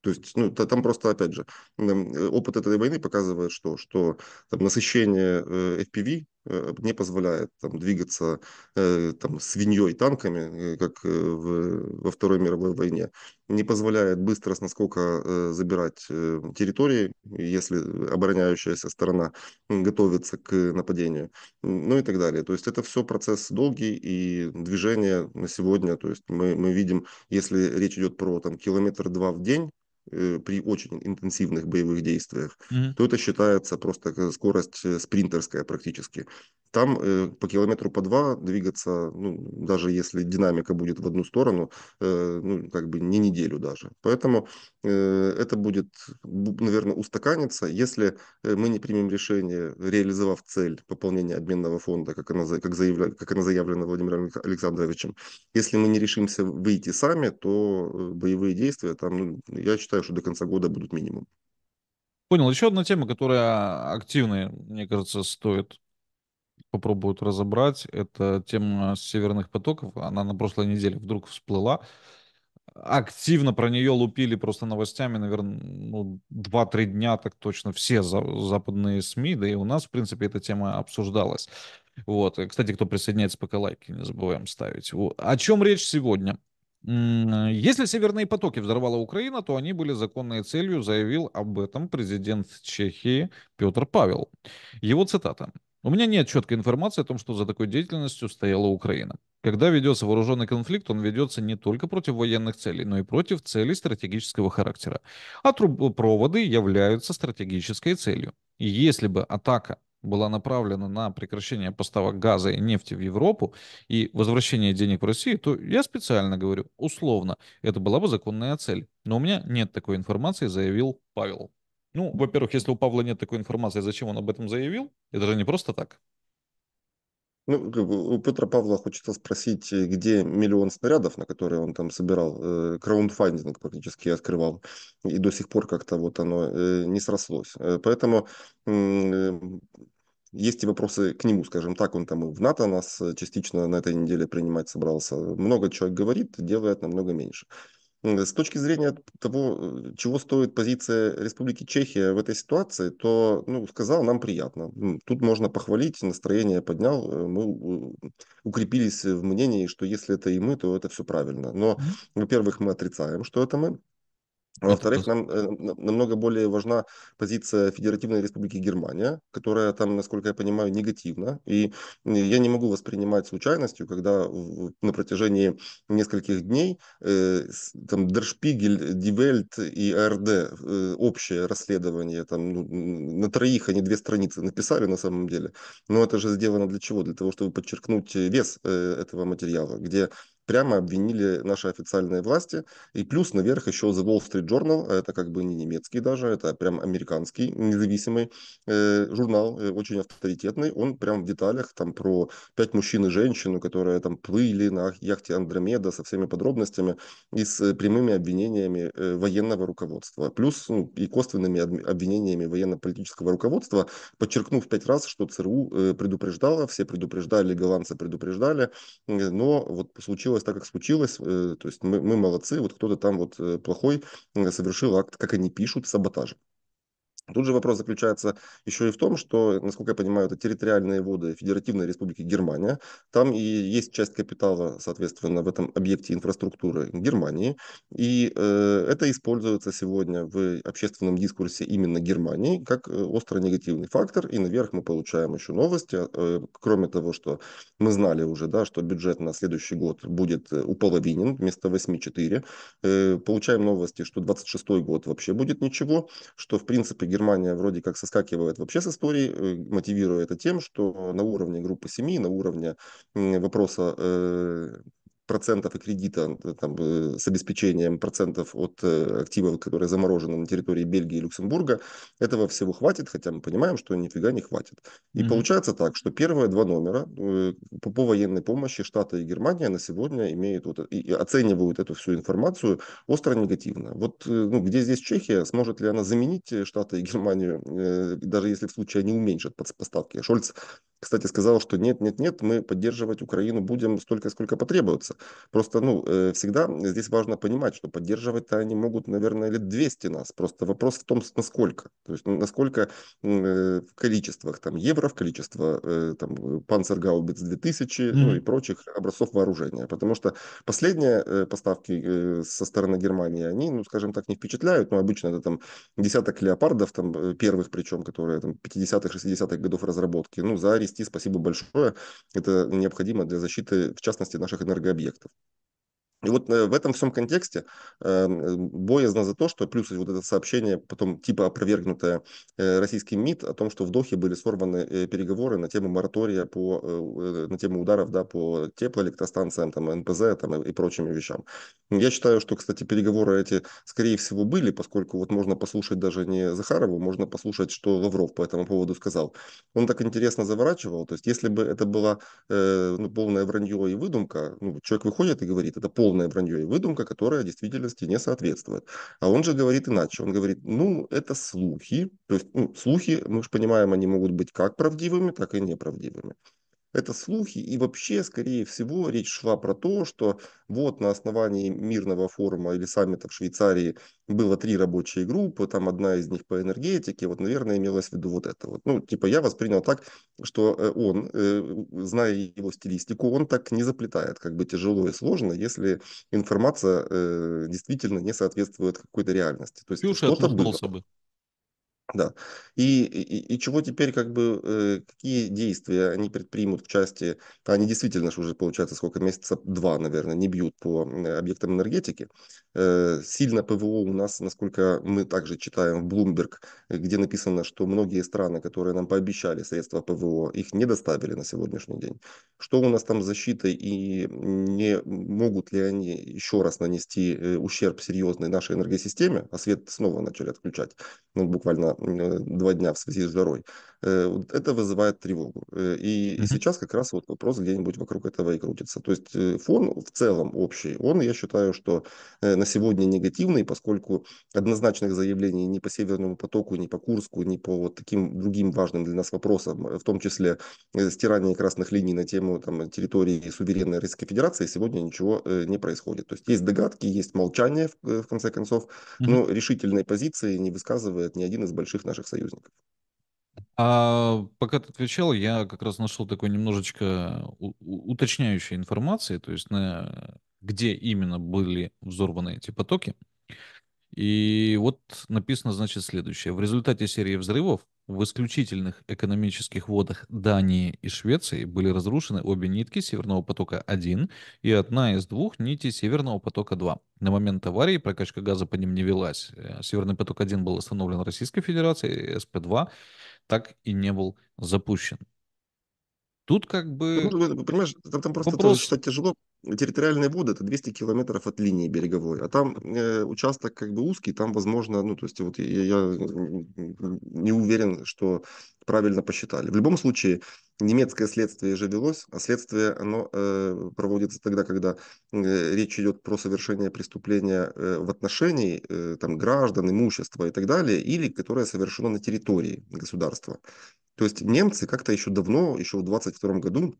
То есть, ну, там просто, опять же, э, опыт этой войны показывает, что, что там, насыщение э, FPV э, не позволяет там, двигаться там, свиньей танками, как в, во Второй мировой войне не позволяет быстро с наскока э, забирать э, территории, если обороняющаяся сторона готовится к нападению, ну и так далее. То есть это все процесс долгий и движение на сегодня, то есть мы, мы видим, если речь идет про там километр-два в день, э, при очень интенсивных боевых действиях, mm-hmm. то это считается просто скорость спринтерская практически. Там э, по километру по два двигаться, ну, даже если динамика будет в одну сторону, э, ну, как бы не неделю даже. Поэтому э, это будет, наверное, устаканиться. Если э, мы не примем решение, реализовав цель пополнения обменного фонда, как она, как заявля, как она заявлена Владимиром Александровичем, если мы не решимся выйти сами, то э, боевые действия там, ну, я считаю, что до конца года будут минимум. Понял. Еще одна тема, которая активная, мне кажется, стоит попробуют разобрать. Это тема северных потоков. Она на прошлой неделе вдруг всплыла. Активно про нее лупили просто новостями, наверное, ну, 2-3 дня так точно все за, западные СМИ, да и у нас, в принципе, эта тема обсуждалась. Вот. Кстати, кто присоединяется, пока лайки не забываем ставить. Вот. О чем речь сегодня? Если северные потоки взорвала Украина, то они были законной целью, заявил об этом президент Чехии Петр Павел. Его цитата. У меня нет четкой информации о том, что за такой деятельностью стояла Украина. Когда ведется вооруженный конфликт, он ведется не только против военных целей, но и против целей стратегического характера. А трубопроводы являются стратегической целью. И если бы атака была направлена на прекращение поставок газа и нефти в Европу и возвращение денег в Россию, то я специально говорю, условно, это была бы законная цель. Но у меня нет такой информации, заявил Павел. Ну, во-первых, если у Павла нет такой информации, зачем он об этом заявил? Это же не просто так. Ну, у Петра Павла хочется спросить, э, где миллион снарядов, на которые он там собирал, э, краунфандинг практически открывал, и до сих пор как-то вот оно э, не срослось. Поэтому есть и вопросы к нему, скажем так, он там и в НАТО нас частично на этой неделе принимать собрался. Много человек говорит, делает намного меньше. Э, с точки зрения того, э, чего стоит позиция Республики Чехия в этой ситуации, то, ну, сказал, нам приятно. Тут можно похвалить, настроение поднял, э, мы укрепились в мнении, что если это и мы, то это все правильно. Но, во-первых, мы отрицаем, что это мы. Во-вторых, нам э, намного более важна позиция Федеративной Республики Германия, которая там, насколько я понимаю, негативна. И я не могу воспринимать случайностью, когда на протяжении нескольких дней э, там Дершпигель, Дивельт и АРД э, общее расследование, там ну, на троих они две страницы написали на самом деле. Но это же сделано для чего? Для того, чтобы подчеркнуть вес э, этого материала, где прямо обвинили наши официальные власти. И плюс наверх еще The Wall Street Journal, а это как бы не немецкий даже, это прям американский независимый э, журнал, э, очень авторитетный. Он прям в деталях там про пять мужчин и женщину, которые там плыли на яхте Андромеда со всеми подробностями и с э, прямыми обвинениями э, военного руководства. Плюс ну, и косвенными обвинениями военно-политического руководства, подчеркнув пять раз, что ЦРУ э, предупреждало, все предупреждали, голландцы предупреждали, э, но вот случилось случилось так, как случилось, э, то есть мы, мы молодцы, вот кто-то там вот э, плохой э, совершил акт, как они пишут, саботажа. Тут же вопрос заключается еще и в том, что, насколько я понимаю, это территориальные воды Федеративной Республики Германия. Там и есть часть капитала, соответственно, в этом объекте инфраструктуры Германии. И э, это используется сегодня в общественном дискурсе именно Германии как э, остро негативный фактор. И наверх мы получаем еще новости. А, э, кроме того, что мы знали уже, да, что бюджет на следующий год будет э, уполовинен вместо 8-4. Э, получаем новости, что 26 год вообще будет ничего, что, в принципе, Германия вроде как соскакивает вообще с истории, э, мотивируя это тем, что на уровне группы семьи, на уровне вопроса э, процентов и кредита э, там, э, с обеспечением процентов от э, активов, которые заморожены на территории Бельгии и Люксембурга, этого всего хватит, хотя мы понимаем, что нифига не хватит. И mm-hmm. получается так, что первые два номера по, по военной помощи Штаты и Германия на сегодня имеют вот, и оценивают эту всю информацию остро негативно. Вот ну, где здесь Чехия, сможет ли она заменить Штаты и Германию, даже если в случае они уменьшат поставки? Шольц кстати, сказал, что нет, нет, нет, мы поддерживать Украину будем столько, сколько потребуется. Просто, ну, э, всегда здесь важно понимать, что поддерживать-то они могут, наверное, лет 200 нас. Просто вопрос в том, насколько. То есть, насколько э, в количествах там евро, в количество э, там панцергаубиц 2000, mm. ну и прочих образцов вооружения. Потому что последние поставки со стороны Германии, они, ну, скажем так, не впечатляют. Ну, обычно это там десяток леопардов, там первых причем, которые там 50-х, 60-х годов разработки, ну, за арест привести. Спасибо большое. Это необходимо для защиты, в частности, наших энергообъектов. И вот э, в этом всем контексте эм, э, боязно за то, что плюс вот это сообщение, потом типа опровергнутое э, российским МИД о том, что в Дохе были сорваны переговоры на тему моратория по, на тему ударов да, по теплоэлектростанциям, там, НПЗ там, и, и прочим вещам. Я считаю, что, кстати, переговоры эти, скорее всего, были, поскольку вот можно послушать даже не Захарову, можно послушать, что Лавров по этому поводу сказал. Он так интересно заворачивал, то есть если бы это было ну, полное вранье и выдумка, ну, человек выходит и говорит, это полное условной вранье и выдумка, которая действительности не соответствует. А он же говорит иначе. Он говорит, ну, это слухи. То есть ну, слухи, мы же понимаем, они могут быть как правдивыми, так и неправдивыми это слухи, и вообще, скорее всего, речь шла про то, что вот на основании мирного форума или саммита в Швейцарии было три рабочие группы, там одна из них по энергетике, вот, наверное, имелось в виду вот это вот. Ну, типа, я воспринял так, что э, он, э, зная его стилистику, он так не заплетает, как бы тяжело и сложно, если информация э, действительно не соответствует какой-то реальности. То есть Ксюша что-то было. бы. Да. И, и, и чего теперь, как бы, э, какие действия они предпримут в части, а они действительно же уже, получается, сколько месяцев два, наверное, не бьют по объектам энергетики. Э, сильно ПВО у нас, насколько мы также читаем в Bloomberg, э, где написано, что многие страны, которые нам пообещали средства ПВО, их не доставили на сегодняшний день. Что у нас там с защитой и не могут ли они еще раз нанести э, ущерб серьезный нашей энергосистеме, а свет снова начали отключать, ну, буквально Э, два дня в связи с жарой, э, это вызывает тревогу. Э, и, mm-hmm. и сейчас как раз вот вопрос где-нибудь вокруг этого и крутится. То есть фон в целом общий, он, я считаю, что на сегодня негативный, поскольку однозначных заявлений ни по Северному потоку, ни по Курску, ни по вот таким другим важным для нас вопросам, в том числе стирание красных линий на тему там, территории суверенной Российской Федерации, сегодня ничего не происходит. То есть есть догадки, есть молчание, в конце концов, но решительной позиции не высказывает ни один из больших больших наших союзников. А пока ты отвечал, я как раз нашел такой немножечко уточняющей информации, то есть на где именно были взорваны эти потоки. И вот написано, значит, следующее. В результате серии взрывов в исключительных экономических водах Дании и Швеции были разрушены обе нитки Северного потока-1 и одна из двух нитей Северного потока-2. На момент аварии прокачка газа по ним не велась. Э, Северный поток-1 был остановлен Российской Федерацией, СП-2 так и не был запущен. Тут как бы... Ну, ну, ну, понимаешь, там, там просто вопрос... тоже считать тяжело. Территориальные воды – это 200 километров от линии береговой, а там э, участок как бы узкий, там, возможно, ну, то есть вот я, я не уверен, что правильно посчитали. В любом случае, немецкое следствие же велось, а следствие оно э, проводится тогда, когда э, речь идет про совершение преступления э, в отношении э, там, граждан, имущества и так далее, или которое совершено на территории государства. То есть немцы как-то еще давно, еще в 22 году,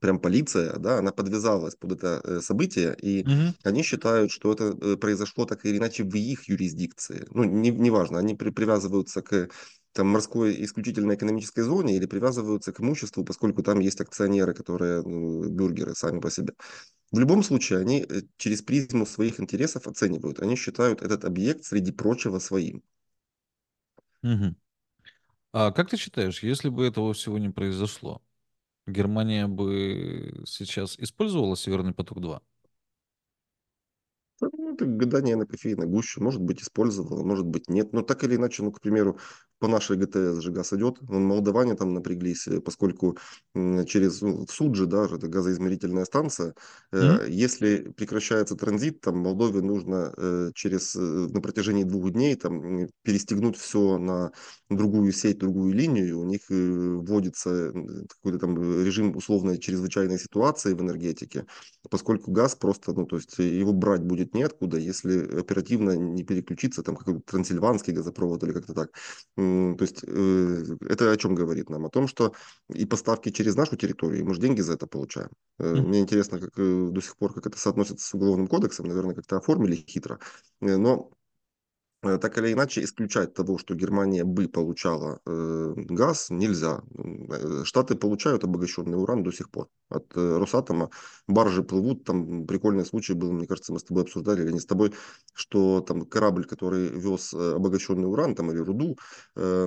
прям полиция, да, она подвязалась под это э, событие, и угу. они считают, что это э, произошло так или иначе в их юрисдикции. Ну, неважно, не, не они при, привязываются к там морской исключительно экономической зоне или привязываются к имуществу, поскольку там есть акционеры, которые ну, бюргеры сами по себе. В любом случае, они э, через призму своих интересов оценивают. Они считают этот объект, среди прочего, своим. Угу. А как ты считаешь, если бы этого всего не произошло, Германия бы сейчас использовала Северный поток-2? Ну, это гадание на кофейной гуще. Может быть, использовала, может быть, нет. Но так или иначе, ну, к примеру, по нашей ГТС же газ идет. Ну, Молдаване там напряглись, э, поскольку через ну, в Суджи, да, это газоизмерительная станция, mm-hmm. если прекращается транзит, там Молдове нужно э, через, на протяжении двух дней там перестегнуть все на другую сеть, другую линию. У них вводится какой-то там режим условной чрезвычайной ситуации в энергетике, поскольку газ просто, ну, то есть его брать будет неоткуда, если оперативно не переключиться, там какой трансильванский газопровод или как-то так то есть э, это о чем говорит нам? О том, что и поставки через нашу территорию, мы же деньги за это получаем. Mm-hmm. Мне интересно, как э, до сих пор, как это соотносится с Уголовным кодексом, наверное, как-то оформили хитро. Но Э, так или иначе исключать того, что Германия бы получала э, газ, нельзя. Э, Штаты получают обогащенный уран до сих пор от э, Росатома. Баржи плывут, там прикольный случай был, мне кажется, мы с тобой обсуждали, или не с тобой, что там корабль, который вез э, обогащенный уран, там или руду, э,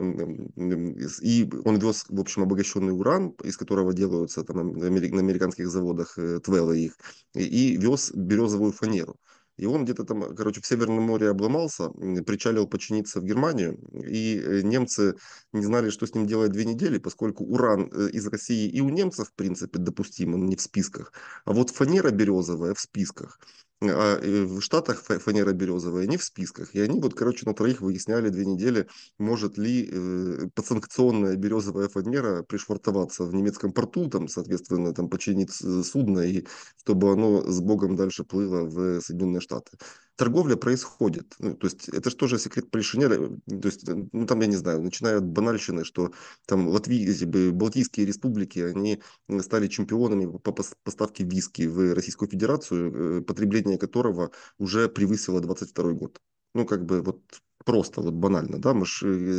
и он вез, в общем, обогащенный уран, из которого делаются там на американских заводах э, твелы их, и, и вез березовую фанеру. И он где-то там, э, короче, в Северном море обломался, причалил починиться в Германию, и э, немцы не знали, что с ним делать две недели, поскольку уран э, из России и у немцев, в принципе, допустим, он не в списках, а вот фанера березовая в списках – а в Штатах фанера березовая не в списках. И они вот, короче, на троих выясняли две недели, может ли э, подсанкционная березовая фанера пришвартоваться в немецком порту, там, соответственно, там починить э, судно, и чтобы оно с Богом дальше плыло в Соединенные Штаты торговля происходит. Ну, то есть это же тоже секрет Полишинеля. То есть, э, ну, там, я не знаю, начиная от банальщины, что там Латвии, э, Балтийские республики, они э, стали чемпионами по поставке виски в Российскую Федерацию, потребление которого уже превысило 22 год. Ну, как бы вот просто, вот банально, да, мы же э,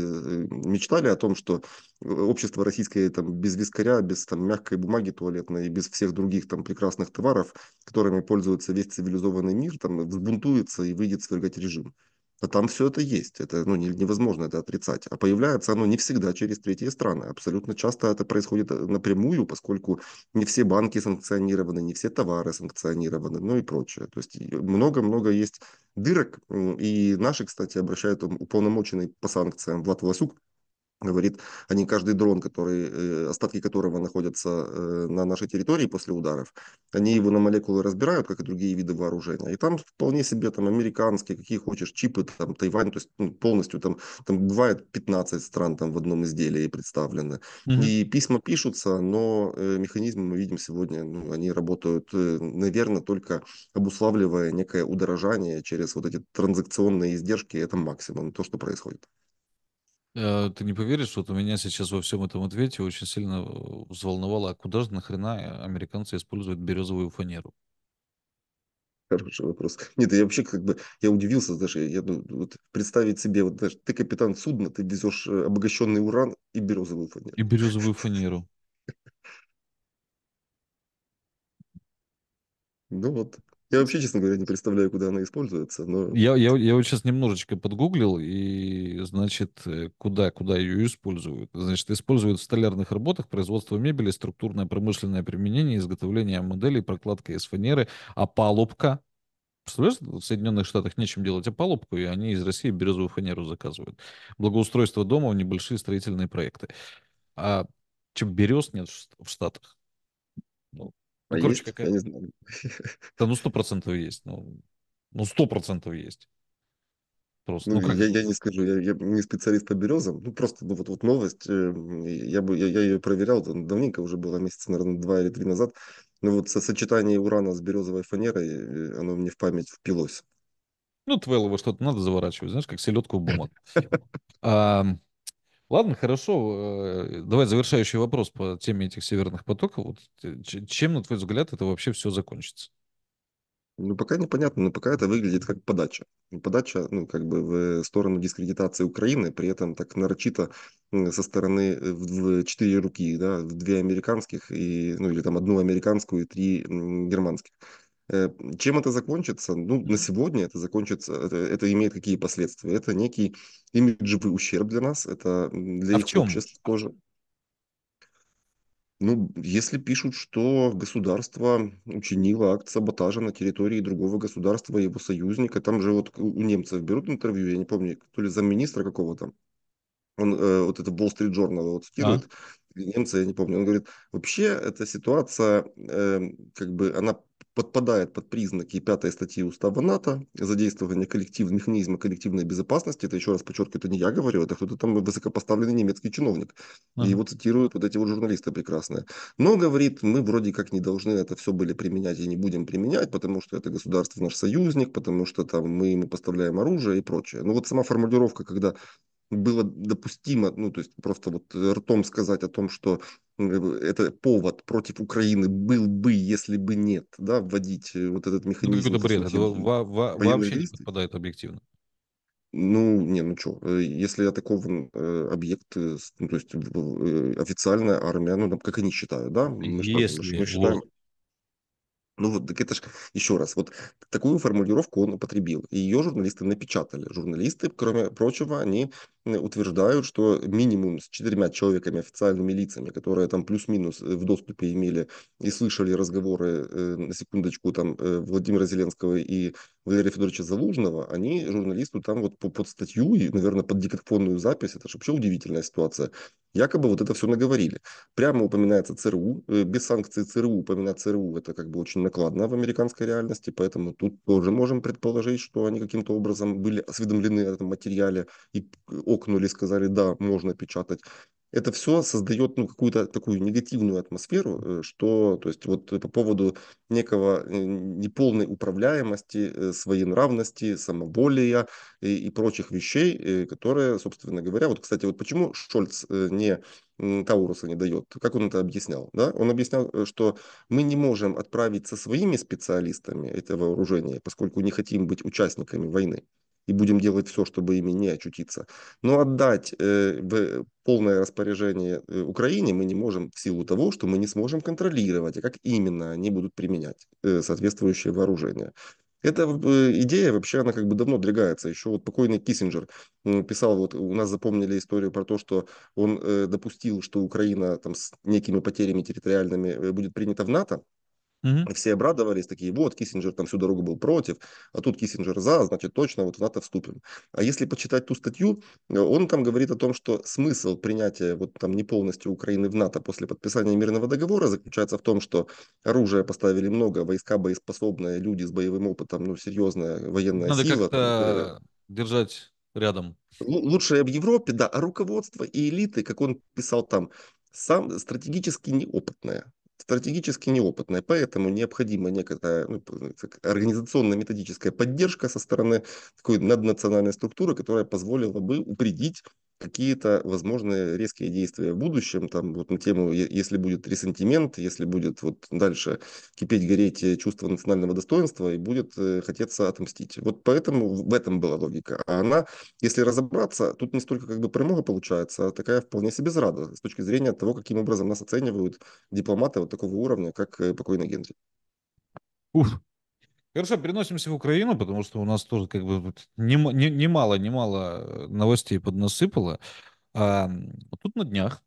э, мечтали о том, что э, общество российское там без вискаря, без там мягкой бумаги туалетной, и без всех других там прекрасных товаров, которыми пользуется весь цивилизованный мир, там взбунтуется и выйдет свергать режим то там все это есть. Это ну, невозможно это отрицать. А появляется оно не всегда через третьи страны. Абсолютно часто это происходит э, напрямую, поскольку не все банки санкционированы, не все товары санкционированы, ну и прочее. То есть много-много есть дырок. И наши, кстати, обращают уполномоченный по санкциям Влад Власюк, говорит, они каждый дрон, который, э, остатки которого находятся э, на нашей территории после ударов, они его на молекулы разбирают, как и другие виды вооружения. И там вполне себе там американские, какие хочешь, чипы, там Тайвань, то есть ну, полностью там, там бывает 15 стран там в одном изделии представлены. Угу. И письма пишутся, но э, механизмы мы видим сегодня, ну, они работают, наверное, только обуславливая некое удорожание через вот эти транзакционные издержки, это максимум, то, что происходит. Э, ты не поверишь, вот у меня сейчас во всем этом ответе очень сильно э, взволновало, а куда же нахрена американцы используют березовую фанеру? Хороший вопрос. Нет, я вообще как бы, я удивился даже, я, ну, вот представить себе, вот знаешь, ты капитан судна, ты везешь э, обогащенный уран и березовую фанеру. И березовую фанеру. Ну вот, я вообще, честно говоря, не представляю, куда она используется. Но... Я, я, я вот сейчас немножечко подгуглил, и, значит, э, куда, куда ее используют. Значит, используют в столярных работах, производство мебели, структурное промышленное применение, изготовление моделей, прокладка из фанеры, а опалубка. Представляешь, в Соединенных Штатах нечем делать а опалубку, и они из России березовую фанеру заказывают. Благоустройство дома, небольшие строительные проекты. А чем берез нет в Штатах? Ну, а короче, есть? какая... Я не знаю. Да ну сто процентов есть. Ну, ну сто процентов есть. Просто, ну, ну как... я, я не скажу, я, я не специалист по березам, ну просто ну, вот, вот новость, эм, я, бы, я, я ее проверял, давненько уже было, месяца, наверное, два или три назад, но вот со сочетание урана с березовой фанерой, э, оно мне в память впилось. Ну, твелово что-то надо заворачивать, знаешь, как селедку в бумагу. Ладно, хорошо. Э, давай завершающий вопрос по теме этих северных потоков. Вот э, чем, на твой взгляд, это вообще все закончится? Ну, пока непонятно, но пока это выглядит как подача. Подача, ну, как бы в сторону дискредитации Украины, при этом так нарочито со стороны э, в, четыре руки, да, в две американских, и, ну, или там одну американскую и три германских. Э, чем это закончится? Ну, на сегодня это закончится, это, это имеет какие последствия? Это некий имиджевый ущерб для нас, это для а их общества тоже. Ну, если пишут, что государство учинило акт саботажа на территории другого государства, его союзника, там же вот у немцев берут интервью, я не помню, то ли замминистра какого-то, он э, вот это Wall Street Journal вот цитирует, а? немца, я не помню, он говорит, вообще эта ситуация, э, как бы она подпадает под признаки пятой статьи Устава НАТО, задействование коллективных механизма коллективной безопасности, это еще раз подчеркиваю, это не я говорю, это кто-то там высокопоставленный немецкий чиновник, uh и его цитируют вот эти вот журналисты прекрасные. Но, говорит, мы вроде как не должны это все были применять и не будем применять, потому что это государство наш союзник, потому что там мы ему поставляем оружие и прочее. Ну вот сама формулировка, когда было допустимо, ну, то есть просто вот э, ртом сказать о том, что э, это повод против Украины был бы, если бы нет, да, вводить э, вот этот ну, механизм. Ну, это бред, это а во, во, вообще не подпадает объективно. Ну, не, ну что, если атакован э, объект, э, ну, то есть э, официальная армия, ну, там, как они считают, да? Мы если, что, мы считаем, вот. Ну вот, так это же, еще раз, вот такую формулировку он употребил. И ее журналисты напечатали. Журналисты, кроме прочего, они Э, утверждают, что минимум с четырьмя человеками, официальными лицами, которые там плюс-минус э, в доступе имели и слышали разговоры, э, на секундочку, там Владимира Зеленского и Валерия Федоровича Залужного, они журналисту там вот под статью и, наверное, под диктофонную запись, это же вообще удивительная ситуация, якобы вот это все наговорили. Прямо упоминается ЦРУ, без санкций ЦРУ упоминать ЦРУ, это как бы очень накладно в американской реальности, поэтому тут тоже можем предположить, что они каким-то образом были осведомлены о этом материале и окнули, сказали, да, можно печатать. Это все создает ну, какую-то такую негативную атмосферу, э, что то есть, вот по поводу некого э, неполной управляемости, э, своей нравности, самоболия и, и прочих вещей, которые, собственно говоря, вот, кстати, вот почему Шольц не Тауруса не дает. Как он это объяснял? Да? Он объяснял, что мы не можем отправить со своими специалистами это вооружение, поскольку не хотим быть участниками войны и будем делать все, чтобы ими не очутиться. Но отдать э, в э, полное распоряжение э, Украине мы не можем в силу того, что мы не сможем контролировать, а как именно они будут применять э, соответствующее вооружение. Эта э, идея вообще, она как бы давно дрягается. Еще вот покойный Киссинджер писал, вот у нас запомнили историю про то, что он допустил, что Украина там с некими потерями территориальными будет принята в НАТО, Угу. Все обрадовались, такие, вот, Киссинджер там всю дорогу был против, а тут Киссинджер за, значит, точно вот в НАТО вступим. А если почитать ту статью, э, он там говорит о том, что смысл принятия вот там не полностью Украины в НАТО после подписания мирного договора заключается в том, что оружие поставили много, войска боеспособные, люди с боевым опытом, ну, серьезная военная Надо сила. Надо держать рядом. Лучшее в Европе, да, а руководство и элиты, как он писал там, сам стратегически неопытное стратегически неопытная, поэтому необходима некая ну, организационно-методическая поддержка со стороны такой наднациональной структуры, которая позволила бы упредить какие-то возможные резкие действия в будущем, там вот на тему, если будет ресентимент, если будет вот дальше кипеть, гореть э, чувство национального достоинства и будет э, хотеться отомстить. Вот поэтому в этом была логика. А она, если разобраться, тут не столько как бы прямого получается, а такая вполне себе зрада с точки зрения того, каким образом нас оценивают дипломаты вот такого уровня, как э, покойный Генри. Уф, Хорошо, переносимся в Украину, потому что у нас тоже как бы немало, немало э, новостей поднасыпало. А, вот тут на днях,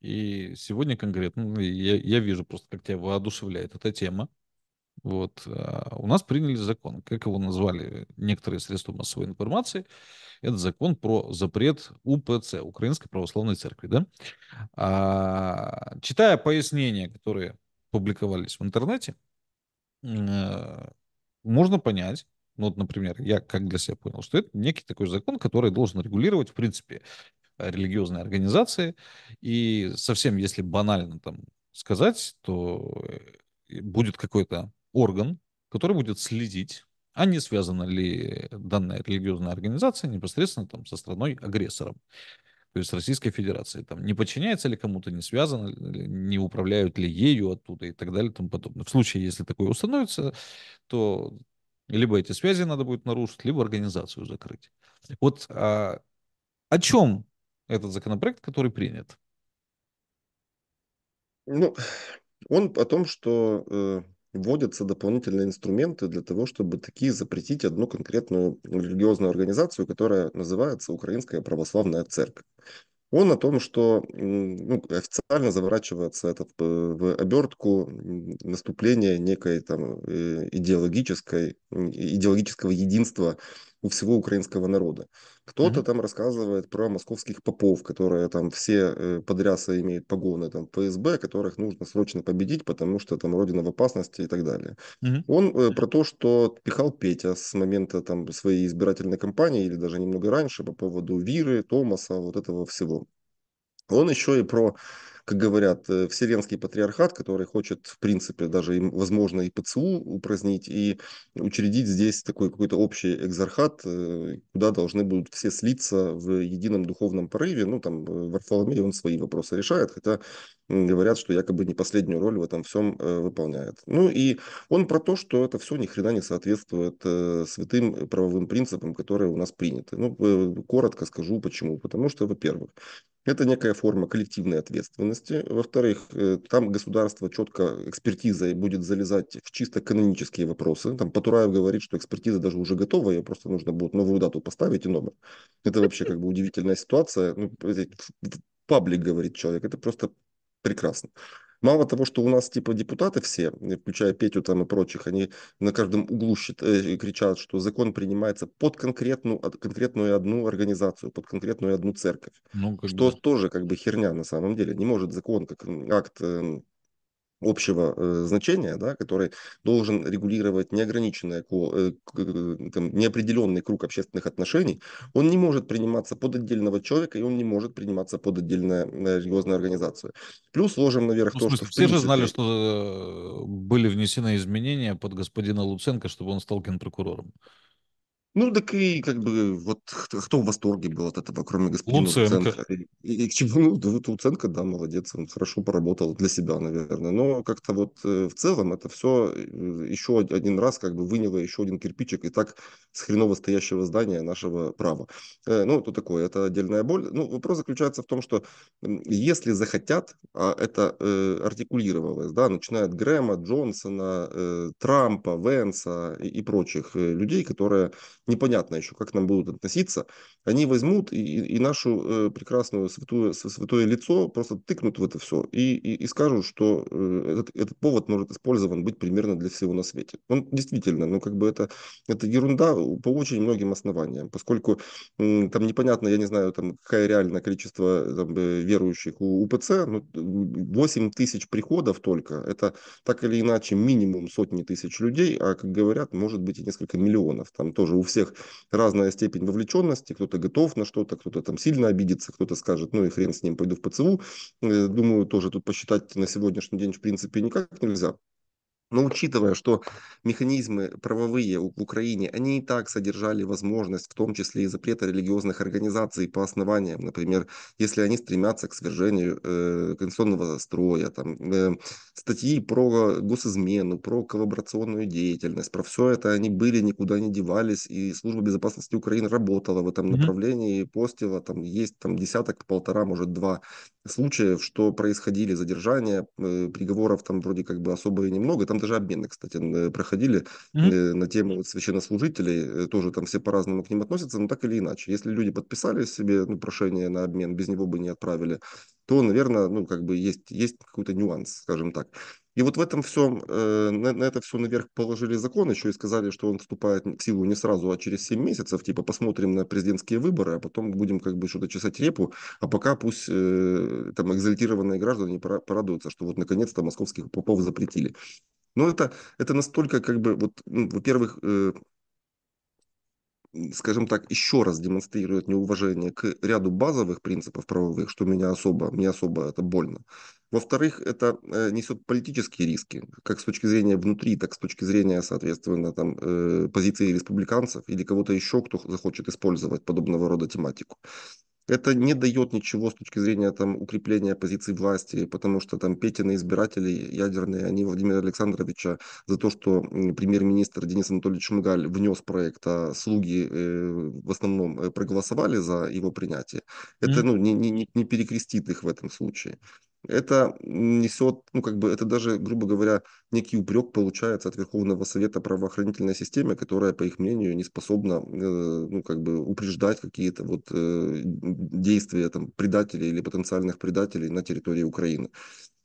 и сегодня конкретно, ну, я, я вижу просто, как тебя воодушевляет эта тема. Вот. А у нас приняли закон, как его назвали некоторые средства массовой информации. Это закон про запрет УПЦ, Украинской Православной Церкви. Да? А, читая пояснения, которые публиковались в интернете, Э, можно понять, ну вот, например, я как для себя понял, что это некий такой закон, который должен регулировать, в принципе, э, религиозные организации. И совсем, если банально там сказать, то э, будет какой-то орган, который будет следить, а не связана ли данная религиозная организация непосредственно там со страной-агрессором то есть Российской Федерации. Там не подчиняется ли кому-то, не связано, не управляют ли ею оттуда и так далее и тому подобное. В случае, если такое установится, то либо эти связи надо будет нарушить, либо организацию закрыть. Вот а, о чем этот законопроект, который принят? Ну, он о том, что э, вводятся дополнительные инструменты для того, чтобы такие запретить одну конкретную религиозную организацию, которая называется Украинская Православная Церковь. Он о том, что ну, официально заворачивается этот, э, в обертку наступления некой там э, идеологической, идеологического единства у всего украинского народа. Кто-то mm-hmm. там рассказывает про московских попов, которые там все э, подрясы имеют погоны там ФСБ, которых нужно срочно победить, потому что там родина в опасности и так далее. Mm-hmm. Он э, про то, что пихал Петя с момента там своей избирательной кампании или даже немного раньше по поводу Виры, Томаса, вот этого всего. Он еще и про как говорят, э, Вселенский патриархат, который хочет, в принципе, даже, возможно, и ПЦУ упразднить, и учредить здесь такой какой-то общий экзархат, э, куда должны будут все слиться в едином духовном порыве. Ну, там, э, Варфоломей, он свои вопросы решает, хотя говорят, что якобы не последнюю роль в этом всем выполняет. Ну, и он про то, что это все ни хрена не соответствует святым правовым принципам, которые у нас приняты. Ну, коротко скажу, почему. Потому что, во-первых, это некая форма коллективной ответственности. Во-вторых, э, там государство четко экспертизой будет залезать в чисто канонические вопросы. Там Патураев говорит, что экспертиза даже уже готова, ее просто нужно будет новую дату поставить и номер. Это вообще как бы удивительная ситуация. Ну, паблик говорит человек, это просто прекрасно. Мало того, что у нас типа депутаты все, э, включая Петю там и прочих, они на каждом углу счит, э, кричат, что закон принимается под конкретную, конкретную одну организацию, под конкретную одну церковь. Ну, что бы. тоже как бы херня на самом деле. Не может закон как акт э, общего э, значения, да, который должен регулировать неограниченное, э, э, неопределенный круг общественных отношений, он не может приниматься под отдельного человека, и он не может приниматься под отдельную религиозную организацию. Плюс ложим наверх ну, то, смысле, что... Все принципе... же знали, что были внесены изменения под господина Луценко, чтобы он стал генпрокурором. Ну, так и как бы вот кто в восторге был от этого, кроме господина Луценко. Луценко. И, и, к чему, ну, вот Луценко, да, молодец, он хорошо поработал для себя, наверное. Но как-то вот э, в целом это все э, еще один раз как бы выняло еще один кирпичик и так с хреново стоящего здания нашего права. Э, ну, то такое, это отдельная боль. Ну, вопрос заключается в том, что если захотят, а это э, артикулировалось, да, начиная от Грэма, Джонсона, э, Трампа, Венса и, и прочих людей, которые непонятно еще, как нам будут относиться, они возьмут и, и нашу э, прекрасную святую, святое лицо просто тыкнут в это все и, и, и скажут, что э, этот, этот повод может использован быть примерно для всего на свете. Он ну, действительно, ну как бы это, это ерунда по очень многим основаниям, поскольку э, там непонятно, я не знаю, там какое реальное количество э, там, э, верующих у УПЦ, ну, 8 тысяч приходов только, это так или иначе минимум сотни тысяч людей, а, как говорят, может быть и несколько миллионов. Там тоже у всех всех разная степень вовлеченности, кто-то готов на что-то, кто-то там сильно обидится, кто-то скажет, ну и хрен с ним, пойду в ПЦУ. Э, думаю, тоже тут посчитать на сегодняшний день в принципе никак нельзя. Но учитывая, что механизмы правовые в Украине, они и так содержали возможность, в том числе и запрета религиозных организаций по основаниям, например, если они стремятся к свержению э, конституционного строя, там, э, статьи про госизмену, про коллаборационную деятельность, про все это они были, никуда не девались, и служба безопасности Украины работала в этом mm-hmm. направлении, и постила, там есть там десяток, полтора, может, два случаев, что происходили задержания, э, приговоров там вроде как бы особо и немного, там даже обмены, кстати, э, проходили mm-hmm. на тему священнослужителей. Э, тоже там все по-разному к ним относятся, но так или иначе. Если люди подписали себе ну, прошение на обмен, без него бы не отправили, то, наверное, ну, как бы есть, есть какой-то нюанс, скажем так. И вот в этом всем, э, на, на это все наверх положили закон, еще и сказали, что он вступает в силу не сразу, а через 7 месяцев, типа посмотрим на президентские выборы, а потом будем как бы что-то чесать репу, а пока пусть э, там экзальтированные граждане порадуются, что вот наконец-то московских попов запретили. Но ну, это, это настолько, как бы, вот, ну, во-первых, э, скажем так, еще раз демонстрирует неуважение к ряду базовых принципов правовых, что меня особо, мне особо это больно. Во-вторых, это э, несет политические риски, как с точки зрения внутри, так с точки зрения, соответственно, там, э, позиции республиканцев или кого-то еще, кто захочет использовать подобного рода тематику это не дает ничего с точки зрения там, укрепления позиции власти, потому что там Петины избиратели ядерные, они Владимира Александровича за то, что премьер-министр Денис Анатольевич Мугаль внес проект, а слуги э, в основном э, проголосовали за его принятие, это mm-hmm. ну, не, не, не перекрестит их в этом случае это несет, ну как бы это даже, грубо говоря, некий упрек получается от Верховного Совета правоохранительной системы, которая, по их мнению, не способна, э, ну как бы упреждать какие-то вот э, действия там предателей или потенциальных предателей на территории Украины.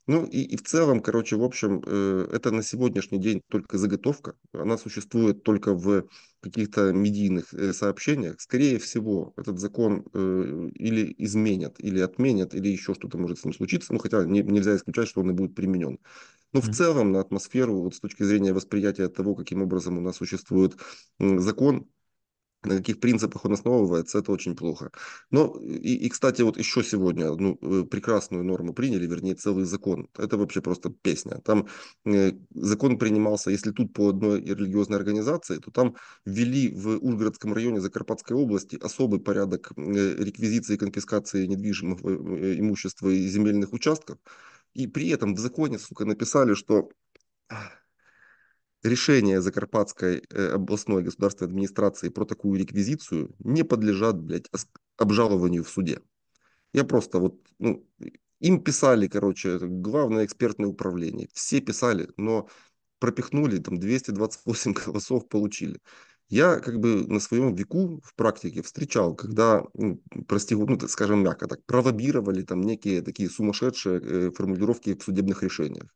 Ну и, и в целом, короче, в общем, э, это на сегодняшний день только заготовка. Она существует только в каких-то медийных э, сообщениях. Скорее всего, этот закон э, или изменят, или отменят, или еще что-то может с ним случиться. Ну, хотя не, нельзя исключать, что он и будет применен. Но в целом на атмосферу, вот с точки зрения восприятия того, каким образом у нас существует закон, на каких принципах он основывается, это очень плохо. Но и, и кстати, вот еще сегодня одну э, прекрасную норму приняли, вернее, целый закон. Это вообще просто песня. Там э, закон принимался, если тут по одной религиозной организации, то там ввели в Ужгородском районе Закарпатской области особый порядок э, реквизиции и конфискации недвижимого э, э, имущества и земельных участков. И при этом в законе, сука, написали, что решения Закарпатской э, областной государственной администрации про такую реквизицию не подлежат, блядь, обжалованию в суде. Я просто вот, ну, им писали, короче, главное экспертное управление. Все писали, но пропихнули, там 228 голосов получили. Я как бы на своем веку в практике встречал, когда, ну, прости, ну, скажем мягко так, пролоббировали там некие такие сумасшедшие э, формулировки в судебных решениях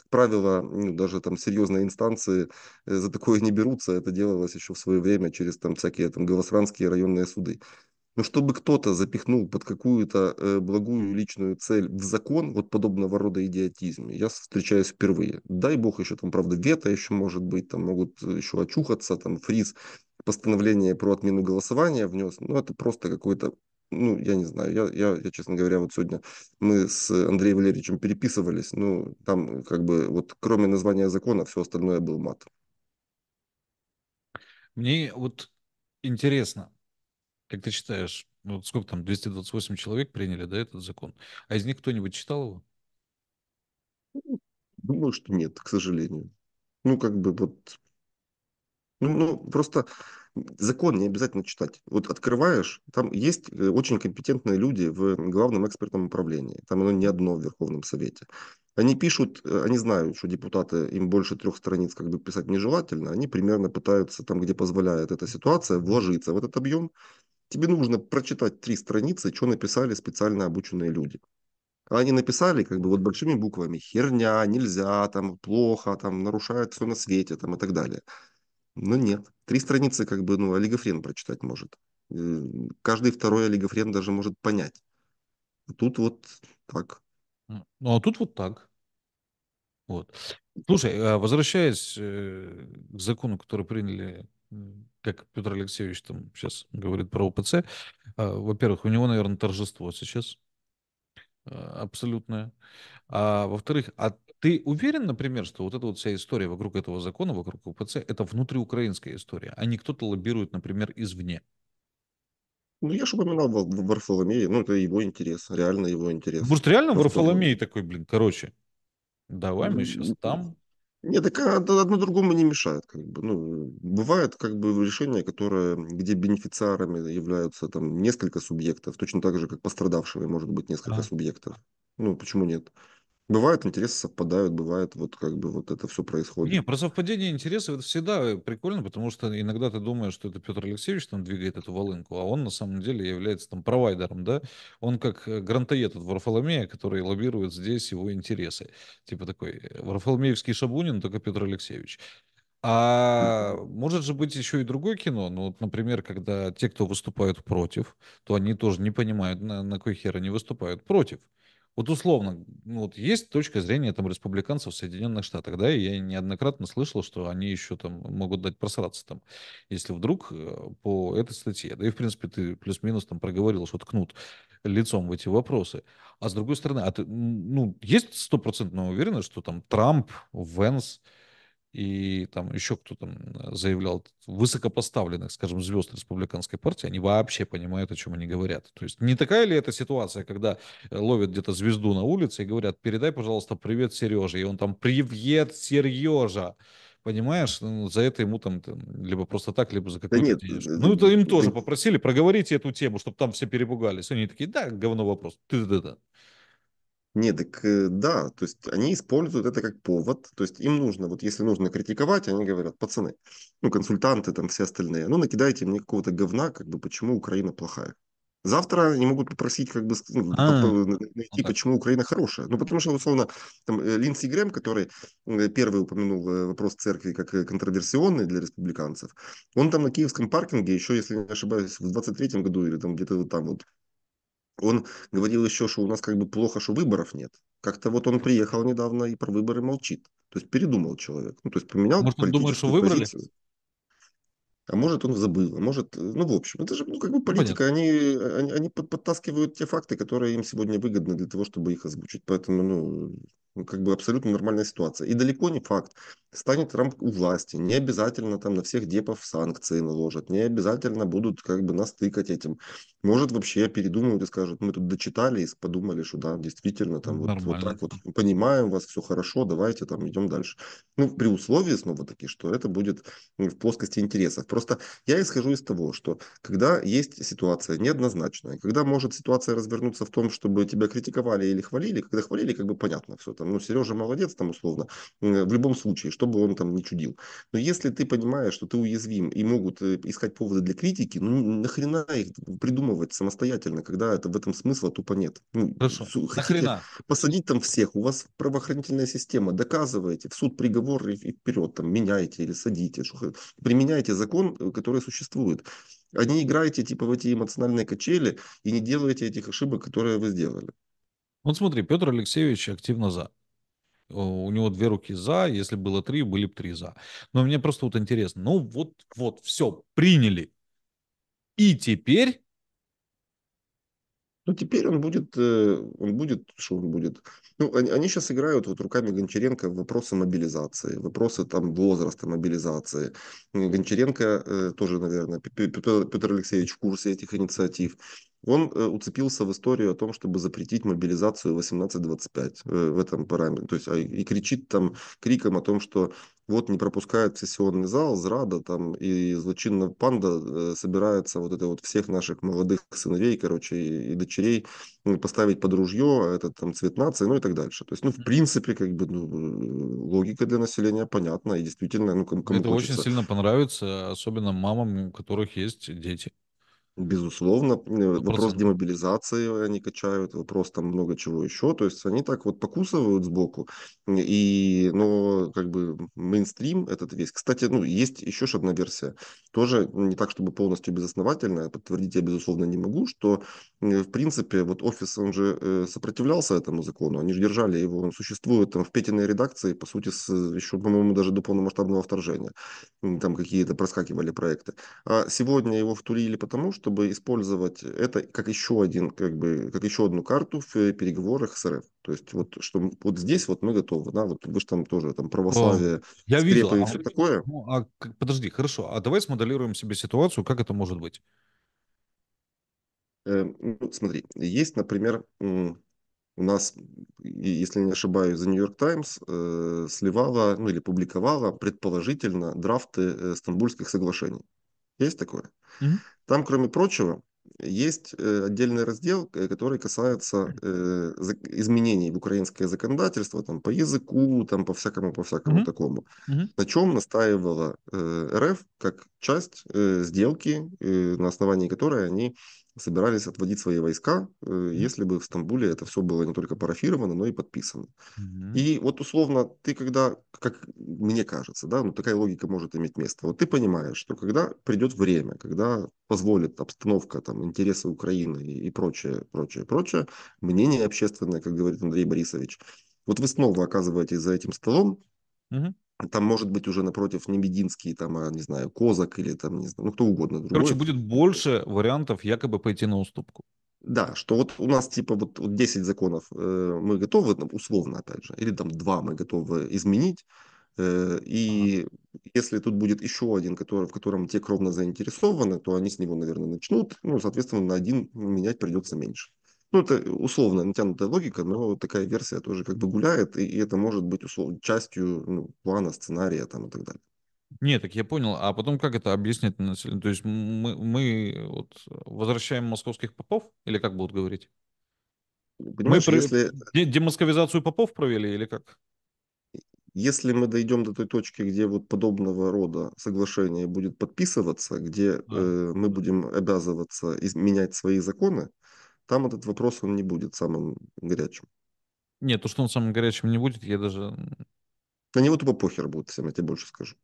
как правило, ну, даже там серьезные инстанции э, за такое не берутся. Это делалось еще в свое время через там всякие там голосранские районные суды. Но чтобы кто-то запихнул под какую-то э, благую личную цель в закон вот подобного рода идиотизм, я встречаюсь впервые. Дай бог еще там, правда, вето еще может быть, там могут еще очухаться, там фриз постановление про отмену голосования внес, но ну, это просто какой-то ну, я не знаю, я, я, я, честно говоря, вот сегодня мы с Андреем Валерьевичем переписывались, ну, там как бы вот кроме названия закона все остальное был мат. Мне вот интересно, как ты считаешь, ну, вот сколько там, 228 человек приняли, да, этот закон, а из них кто-нибудь читал его? Думаю, что нет, к сожалению. Ну, как бы вот... Ну, ну просто закон не обязательно читать. Вот открываешь, там есть э, очень компетентные люди в главном экспертном управлении. Там оно не одно в Верховном Совете. Они пишут, э, они знают, что депутаты им больше трех страниц как бы писать нежелательно. Они примерно пытаются там, где позволяет эта ситуация, вложиться в этот объем. Тебе нужно прочитать три страницы, что написали специально обученные люди. А они написали как бы вот большими буквами «херня», «нельзя», там «плохо», там «нарушает все на свете» там, и так далее. Ну нет. Три страницы как бы, ну, олигофрен прочитать может. Каждый второй олигофрен даже может понять. А тут вот так. Ну, а тут вот так. Вот. Слушай, а возвращаясь э, к закону, который приняли, как Петр Алексеевич там сейчас говорит про ОПЦ, а, во-первых, у него, наверное, торжество сейчас а, абсолютное. А во-вторых, от ты уверен, например, что вот эта вот вся история вокруг этого закона, вокруг УПЦ, это внутриукраинская история, а не кто-то лоббирует, например, извне? Ну, я же упоминал Варфоломея, ну, это его интерес, реально его интерес. Может, реально Варфоломей такой, блин, короче, давай мы сейчас там нет, так а, одно другому не мешает. Как бы. ну, бывает как бы решение, которое, где бенефициарами являются там несколько субъектов, точно так же, как пострадавшими может быть несколько а. субъектов. Ну, почему нет? Бывают интересы совпадают, бывает вот как бы вот это все происходит. Не, про совпадение интересов это всегда э, прикольно, потому что иногда ты думаешь, что это Петр Алексеевич там двигает эту волынку, а он на самом деле является там провайдером, да? Он как э, грантоед от Варфоломея, который лоббирует здесь его интересы. Типа такой э, Варфоломеевский Шабунин, только Петр Алексеевич. А может же быть еще и другое кино. Ну, вот, например, когда те, кто выступают против, то они тоже не понимают, на, на кой хер они выступают против. Вот условно, ну, вот есть точка зрения там республиканцев в Соединенных Штатах, да, и я неоднократно слышал, что они еще там могут дать просраться там, если вдруг э, по этой статье, да и в принципе ты плюс-минус там проговорил, что ткнут лицом в эти вопросы. А с другой стороны, а ты, ну, есть стопроцентная уверенность, что там Трамп, Венс, и там еще кто там э, заявлял, высокопоставленных, скажем, звезд республиканской партии, они вообще понимают, о чем они говорят. То есть не такая ли эта ситуация, когда э, ловят где-то звезду на улице и говорят, передай, пожалуйста, привет Сереже, и он там, привет Сережа, понимаешь, ну, за это ему там, там либо просто так, либо за какую-то да нет, э, денежку. Да, ну, ну, это им да, ну, тоже да, попросили, проговорите эту тему, чтобы там все перепугались. Они такие, да, говно вопрос. Ты-да-да. Нет, так э, да, то есть они используют это как повод, то есть им нужно, вот если нужно критиковать, они говорят, пацаны, ну консультанты там все остальные, ну накидайте мне какого-то говна, как бы почему Украина плохая. Завтра они могут попросить, как бы, ну, а, ну найти, почему Украина хорошая. Ну, потому что, условно, там, э, Линдси Грэм, который э, первый упомянул вопрос церкви как контроверсионный для республиканцев, он там на киевском паркинге еще, если не ошибаюсь, в 23-м году или там где-то вот там вот он говорил еще, что у нас как бы плохо, что выборов нет. Как-то вот он приехал недавно и про выборы молчит. То есть передумал человек. Ну, то есть поменял Может, он думает, что выбрали? Позицию. А может, он забыл, а может, э, ну, в общем, это же, ну, как бы ну, политика, э, они, они, они под, подтаскивают те факты, которые им сегодня выгодны для того, чтобы их озвучить, поэтому, ну, ну, как бы абсолютно нормальная ситуация. И далеко не факт. Станет Трамп у власти, не обязательно там на всех депов санкции наложат, не обязательно будут как бы нас тыкать этим. Может вообще передумают и скажут, мы тут дочитали и подумали, что да, действительно там ну, вот, вот так вот понимаем вас, все хорошо, давайте там идем дальше. Ну, при условии снова-таки, что это будет в плоскости интересов. Просто я исхожу из того, что когда есть ситуация неоднозначная, когда может ситуация развернуться в том, чтобы тебя критиковали или хвалили, когда хвалили, как бы понятно все там, ну, Сережа молодец, там, условно, э, в любом случае, чтобы он там не чудил. Но если ты понимаешь, что ты уязвим и могут э, искать поводы для критики, ну, нахрена их придумывать самостоятельно, когда это в этом смысла тупо нет. Ну, Хорошо, нахрена? Посадить там всех, у вас правоохранительная система, доказываете, в суд приговор и, и вперед, там, меняете или садите, применяете закон, э, который существует а не играете типа в эти эмоциональные качели и не делаете этих ошибок, которые вы сделали. Вот смотри, Петр Алексеевич активно за. У него две руки за, если было три, были бы три за. Но мне просто вот интересно, ну вот, вот, все, приняли. И теперь... Ну, теперь он будет, э, он будет, что он будет? Ну, они, они сейчас играют вот руками Гончаренко вопросы мобилизации, вопросы там возраста мобилизации. Гончаренко э, тоже, наверное, Петр, Петр Алексеевич в курсе этих инициатив он э, уцепился в историю о том, чтобы запретить мобилизацию 18-25 э, в этом параметре. То есть а, и кричит там криком о том, что вот не пропускает сессионный зал, зрада там, и злочинная панда э, собирается вот это вот всех наших молодых сыновей, короче, и, и дочерей ну, поставить под ружье, а это там цвет нации, ну и так дальше. То есть, ну, в принципе, как бы ну, логика для населения понятна, и действительно, ну, кому Это хочется. очень сильно понравится, особенно мамам, у которых есть дети. Безусловно, э, вопрос, вопрос демобилизации э, они качают, вопрос там много чего еще. То есть они так вот покусывают сбоку. И, но как бы мейнстрим этот весь. Кстати, ну, есть еще одна версия. Тоже не так, чтобы полностью безосновательная. Подтвердить я, безусловно, не могу, что, э, в принципе, вот офис, он же сопротивлялся этому закону. Они же держали его. Он существует там в Петиной редакции, по сути, с, еще, по-моему, даже до полномасштабного вторжения. Там какие-то проскакивали проекты. А сегодня его втурили потому, что чтобы использовать это как еще один, как бы, как еще одну карту в э, переговорах с РФ. То есть вот, что вот здесь вот мы готовы, да, вот вы же там тоже там православие, я видел, и все а, такое. Ну, а, подожди, хорошо, а давай смоделируем себе ситуацию, как это может быть? Э, ну, смотри, есть, например, у нас, если не ошибаюсь, за Нью-Йорк Таймс э, сливала, ну или публиковала предположительно драфты э, Стамбульских соглашений. Есть такое? Mm-hmm. Там, кроме прочего, есть э, отдельный раздел, э, который касается э, изменений в украинское законодательство, там по языку, там по всякому, по всякому mm-hmm. такому. Mm-hmm. На чем настаивала э, РФ как часть э, сделки, э, на основании которой они собирались отводить свои войска, э, если бы в Стамбуле это все было не только парафировано, но и подписано. mm И вот условно ты когда, как мне кажется, да, ну такая логика может иметь место. Вот ты понимаешь, что когда придет время, когда позволит обстановка, там, интересы Украины и, и прочее, прочее, прочее, мнение общественное, как говорит Андрей Борисович, вот вы снова оказываетесь за этим столом, mm там может быть уже напротив Небединский, там, а, не знаю, Козак или там, не знаю, ну кто угодно. Другой. Короче, будет больше вариантов якобы пойти на уступку. Да, что вот у нас типа вот, вот 10 законов э, мы готовы, условно опять же, или там 2 мы готовы изменить, э, и ага. если тут будет еще один, который, в котором те кровно заинтересованы, то они с него, наверное, начнут, ну, соответственно, на один менять придется меньше. Ну, это условно натянутая логика, но такая версия тоже как бы гуляет, и, это может быть условно, частью ну, плана, сценария там и так далее. Нет, так я понял. А потом как это объяснить населению? То есть мы, мы вот возвращаем московских попов? Или как будут говорить? Понимаешь, мы если... демосковизацию попов провели или как? Если мы дойдем до той точки, где вот подобного рода соглашение будет подписываться, где да. э, мы будем обязываться изменять свои законы, там этот вопрос, он не будет самым горячим. Нет, то, что он самым горячим не будет, я даже... На него тупо похер будет всем, я тебе больше скажу.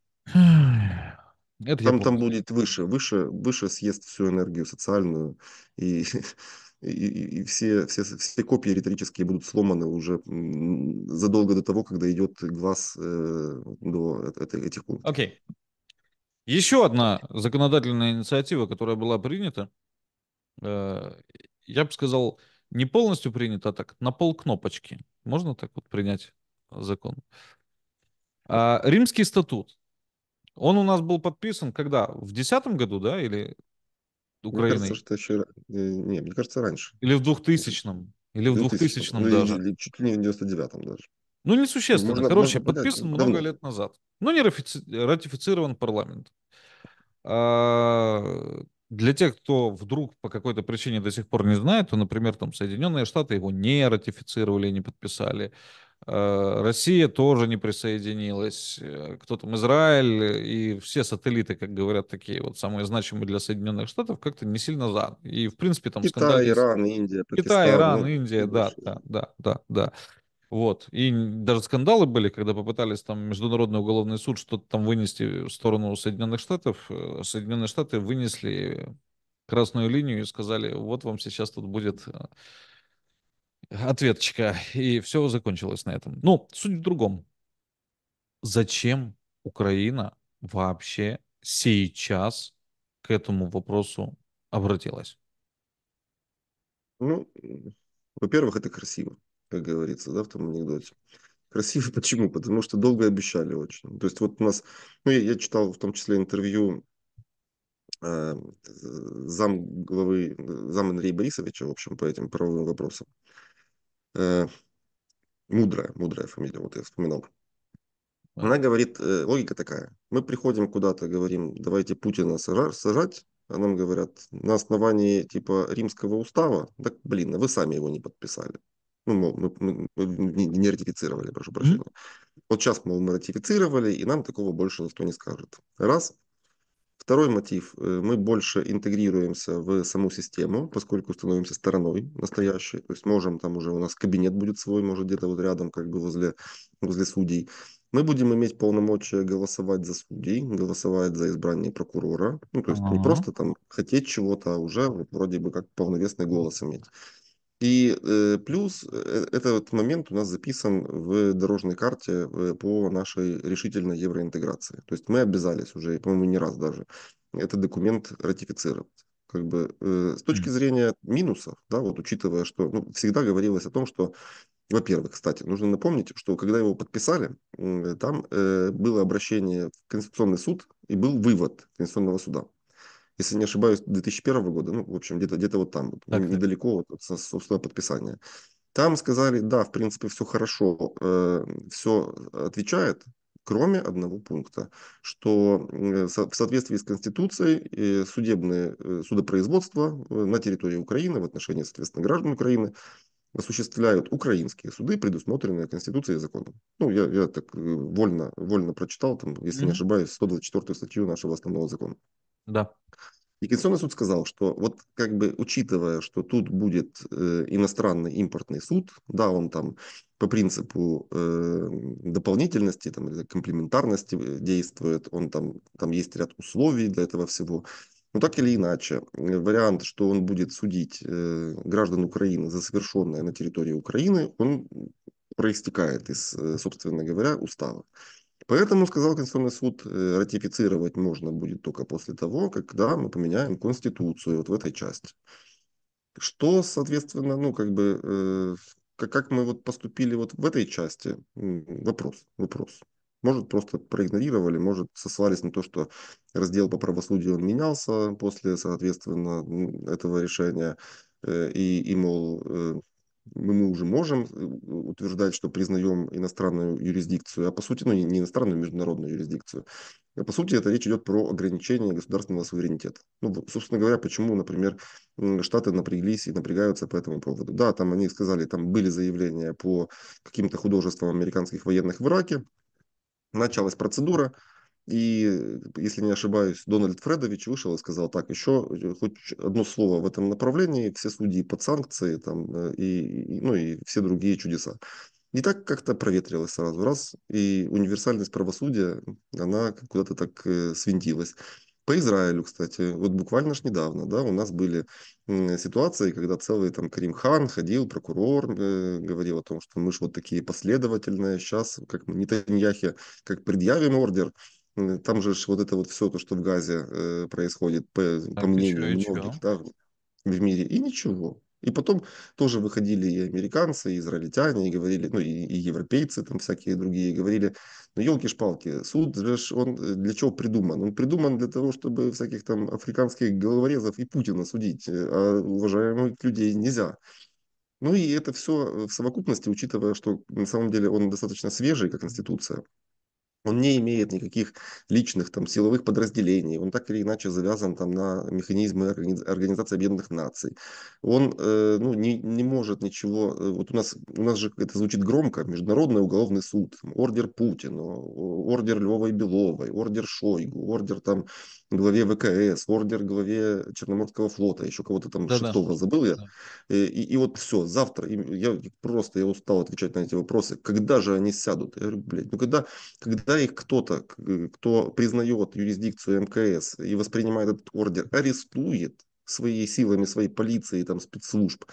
Это там, там будет выше, выше, выше съест всю энергию социальную, и, и, и все, все, все копии риторические будут сломаны уже задолго до того, когда идет глаз э, до э, этой, этих Окей. Okay. Еще одна законодательная инициатива, которая была принята, э, я бы сказал, не полностью принят, а так на пол кнопочки. Можно так вот принять э, закон? А, римский статут. Он у нас был подписан когда? В 2010 году, да? Или Украина? Мне кажется, что еще... Э, не, мне кажется, раньше. Или в 2000-м? Или в 2000 ну, даже? Или, или чуть ли не в 99-м даже. Ну, несущественно. Можно, Короче, можно, подписан да, много давно. лет назад. Но не ратифицирован парламент. А, для тех, кто вдруг по какой-то причине до сих пор не знает, то, например, там Соединенные Штаты его не ратифицировали, не подписали. Э, Россия тоже не присоединилась, э, кто там Израиль и все сателлиты, как говорят, такие вот самые значимые для Соединенных Штатов, как-то не сильно за. И в принципе там Китай, скандал... Иран, Индия, Пакистан. Китай, ну, Иран, Индия, да, да, да, да, да. Вот. И даже скандалы были, когда попытались там Международный уголовный суд что-то там вынести в сторону Соединенных Штатов. Э, Соединенные Штаты вынесли красную линию и сказали, вот вам сейчас тут будет э, ответочка. И все закончилось на этом. Ну, суть в другом. Зачем Украина вообще сейчас к этому вопросу обратилась? Ну, во-первых, это красиво как говорится, да, в том анекдоте. Красиво почему? Потому что долго обещали очень. То есть вот у нас, ну я, я читал в том числе интервью э, зам главы, зам Андрея Борисовича, в общем, по этим правовым вопросам. Э, мудрая, мудрая фамилия, вот я вспоминал. Она говорит, э, логика такая. Мы приходим куда-то, говорим, давайте Путина сажать, а нам говорят, на основании типа римского устава, так, блин, а вы сами его не подписали. Ну, мол, мы, мы не ратифицировали, прошу прощения. Mm-hmm. Вот сейчас, мол, мы ратифицировали, и нам такого больше никто не скажет. Раз. Второй мотив. Э, мы больше интегрируемся в саму систему, поскольку становимся стороной настоящей. То есть можем, там уже у нас кабинет будет свой, может где-то вот рядом, как бы возле, возле судей. Мы будем иметь полномочия голосовать за судей, голосовать за избрание прокурора. Ну, то есть uh-huh. не просто там хотеть чего-то, а уже вот, вроде бы как полновесный голос иметь. И э, плюс э, этот момент у нас записан в дорожной карте по нашей решительной евроинтеграции. То есть мы обязались уже, по-моему, не раз даже этот документ ратифицировать. Как бы э, с точки зрения минусов, да, вот учитывая, что ну, всегда говорилось о том, что во-первых, кстати, нужно напомнить, что когда его подписали, там было обращение в Конституционный суд и был вывод Конституционного суда если не ошибаюсь, 2001 года, ну, в общем, где-то где вот там, так, недалеко так. от, собственно, подписания. Там сказали, да, в принципе, все хорошо, э, все отвечает, кроме одного пункта, что э, в соответствии с Конституцией э, судебное э, судопроизводство на территории Украины в отношении, соответственно, граждан Украины осуществляют украинские суды, предусмотренные Конституцией и законом. Ну, я, я так вольно, вольно прочитал, там, если не ошибаюсь, 124 статью нашего основного закона. Да. И Конституционный суд сказал, что вот как бы учитывая, что тут будет э, иностранный импортный суд, да, он там по принципу э, дополнительности, там, комплементарности э, действует, он там, там есть ряд условий для этого всего. Но так или иначе, э, вариант, что он будет судить э, граждан Украины за совершенное на территории Украины, он проистекает из, э, собственно говоря, устава. Поэтому, сказал Конституционный суд, э, ратифицировать можно будет только после того, когда мы поменяем Конституцию вот в этой части. Что, соответственно, ну, как бы, э, как, как мы вот поступили вот в этой части, вопрос, вопрос. Может, просто проигнорировали, может, сослались на то, что раздел по правосудию он менялся после, соответственно, этого решения, э, и, и мол, э, мы мы уже можем э, утверждать, что признаем иностранную юрисдикцию, а по сути, ну не иностранную, а международную юрисдикцию. А по сути, это речь идет про ограничение государственного суверенитета. Ну, собственно говоря, почему, например, Штаты напряглись и напрягаются по этому поводу. Да, там они сказали, там были заявления по каким-то художествам американских военных в Ираке, началась процедура, и, э, если не ошибаюсь, Дональд Фредович вышел и сказал, так, еще э, хоть одно слово в этом направлении, все судьи под санкции, там, э, и, ну, и все другие чудеса. И так как-то проветрилось сразу, раз, и универсальность правосудия, она куда-то так свинтилась. По Израилю, кстати, вот буквально ж недавно, да, у нас были ситуации, когда целый там Карим Хан ходил, прокурор э, говорил о том, что мы же вот такие последовательные, сейчас как мы Нетаньяхе, как предъявим ордер, Э, там же вот это вот все, то, что в Газе э, происходит, по, по мнению чё, многих да, в мире, и ничего. И потом тоже выходили и американцы, и израильтяне, и говорили, ну и, и европейцы там всякие другие, говорили, ну елки-шпалки, суд же он э, для чего придуман? Он придуман для того, чтобы всяких там африканских головорезов и Путина судить, а уважаемых людей нельзя. Ну и это все в совокупности, учитывая, что на самом деле он достаточно свежий, как институция, он не имеет никаких личных там силовых подразделений. Он так или иначе завязан там на механизмы Организации Объединенных Наций. Он э, ну, не, не может ничего... Э, вот у нас, у нас же это звучит громко. Международный уголовный суд. Ордер Путина. ордер Львовой Беловой, ордер Шойгу, ордер там главе ВКС, ордер главе Черноморского флота, еще кого-то там да, Шептова да. забыл я. Да. И, и, и вот все, завтра, я просто я устал отвечать на эти вопросы, когда же они сядут? Я говорю, блядь, ну когда, когда их кто-то, кто признает юрисдикцию МКС и воспринимает этот ордер, арестует своими силами, своей полиции, там, спецслужб,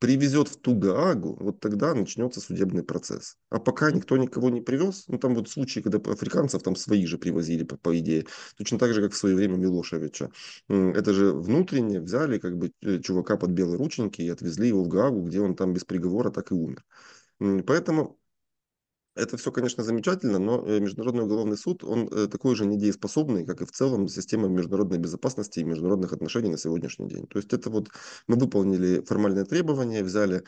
привезет в ту Гаагу, вот тогда начнется судебный процесс. А пока никто никого не привез, ну там вот случаи, когда африканцев там свои же привозили, по, по идее, точно так же, как в свое время Милошевича. Это же внутренне взяли как бы э, чувака под белые рученьки и отвезли его в Гаагу, где он там без приговора так и умер. Поэтому это все, конечно, замечательно, но э, Международный уголовный суд, он э, такой же недееспособный, как и в целом система международной безопасности и международных отношений на сегодняшний день. То есть это вот мы выполнили формальные требования, взяли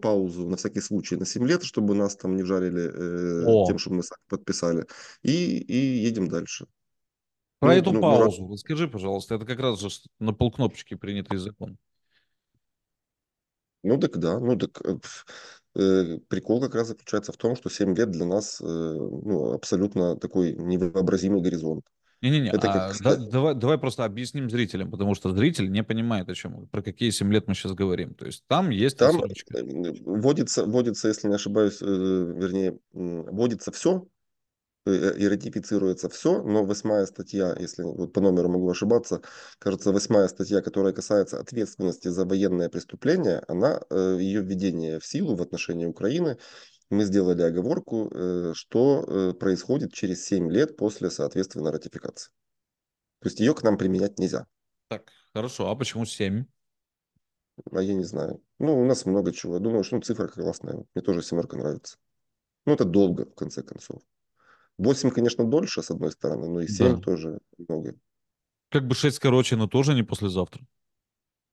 паузу на всякий случай на 7 лет, чтобы нас там не вжарили э, тем, что мы подписали, и, и едем дальше. Про ну, эту ну, ну паузу ну, расскажи, пожалуйста, это как раз же на полкнопочки принятый закон. Ну так да, ну так э, Э, прикол как раз заключается в том, что 7 лет для нас э, ну, абсолютно такой невообразимый горизонт. Не-не-не, а, как... да, давай, давай просто объясним зрителям, потому что зритель не понимает, о чем, про какие 7 лет мы сейчас говорим. То есть там есть там рассрочка. Э, вводится, вводится, если не ошибаюсь, вернее, вводится все, Э, э, и ратифицируется все, но восьмая статья, если вот по номеру могу ошибаться, кажется, восьмая статья, которая касается ответственности за военное преступление, она, э, ее введение в силу в отношении Украины, мы сделали оговорку, что происходит через 7 лет после, соответственно, ратификации. То есть ее к нам применять нельзя. Так, хорошо. А почему 7? А я не знаю. Ну, у нас много чего. Думаю, что ну, цифра классная. Мне тоже семерка нравится. Ну, это долго, в конце концов. 8, конечно, дольше, с одной стороны, но и 7 да. тоже много. Как бы 6 короче, но тоже не послезавтра.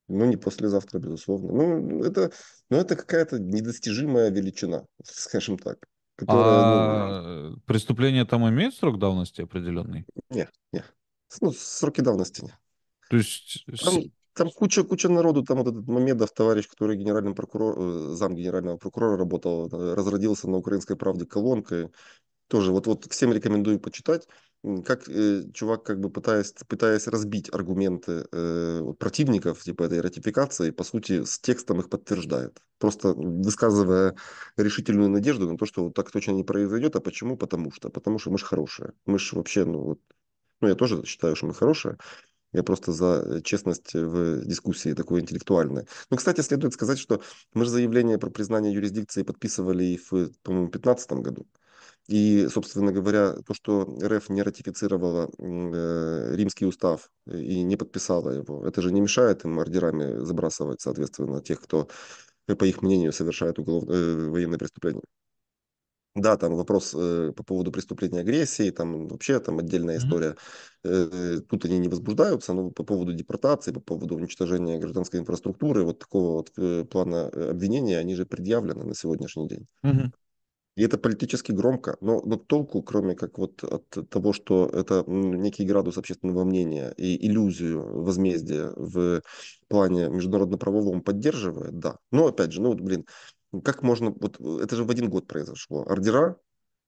Ну, не послезавтра, безусловно. Ну, это, ну, это какая-то недостижимая величина, скажем так. Которая, ну, а ну, преступление там имеет срок давности определенный? Нет, нет. Ну, сроки давности нет. То есть... Там, там куча, куча народу, там вот этот Мамедов, товарищ, который генеральным прокурор, э, зам генерального прокурора работал, э, разродился на украинской правде колонкой, тоже вот, вот всем рекомендую почитать, как э, чувак, как бы пытаясь, пытаясь разбить аргументы э, противников типа этой ратификации, по сути, с текстом их подтверждает. Просто высказывая решительную надежду на то, что вот так точно не произойдет. А почему? Потому что. Потому что мы же хорошие. Мы же вообще, ну вот, ну я тоже считаю, что мы хорошие. Я просто за э, честность в дискуссии такой интеллектуальной. Ну, кстати, следует сказать, что мы же заявление про признание юрисдикции подписывали и в, по-моему, 2015 году. И, собственно говоря, то, что РФ не ратифицировала э, римский устав э, и не подписала его, это же не мешает им ордерами забрасывать, соответственно, тех, кто, э, по их мнению, совершает уголовное военные преступления. Да, там вопрос э, по поводу преступления агрессии, там вообще там отдельная история. Mm-hmm. Э, тут они не возбуждаются, но по поводу депортации, по поводу уничтожения гражданской инфраструктуры, вот такого вот э, плана обвинения, они же предъявлены на сегодняшний день. Mm-hmm. И это политически громко, но, но толку, кроме как вот от того, что это некий градус общественного мнения и иллюзию возмездия в плане международно-правовом поддерживает, да. Но опять же, ну вот, блин, как можно, вот э, это же в один год произошло. Ордера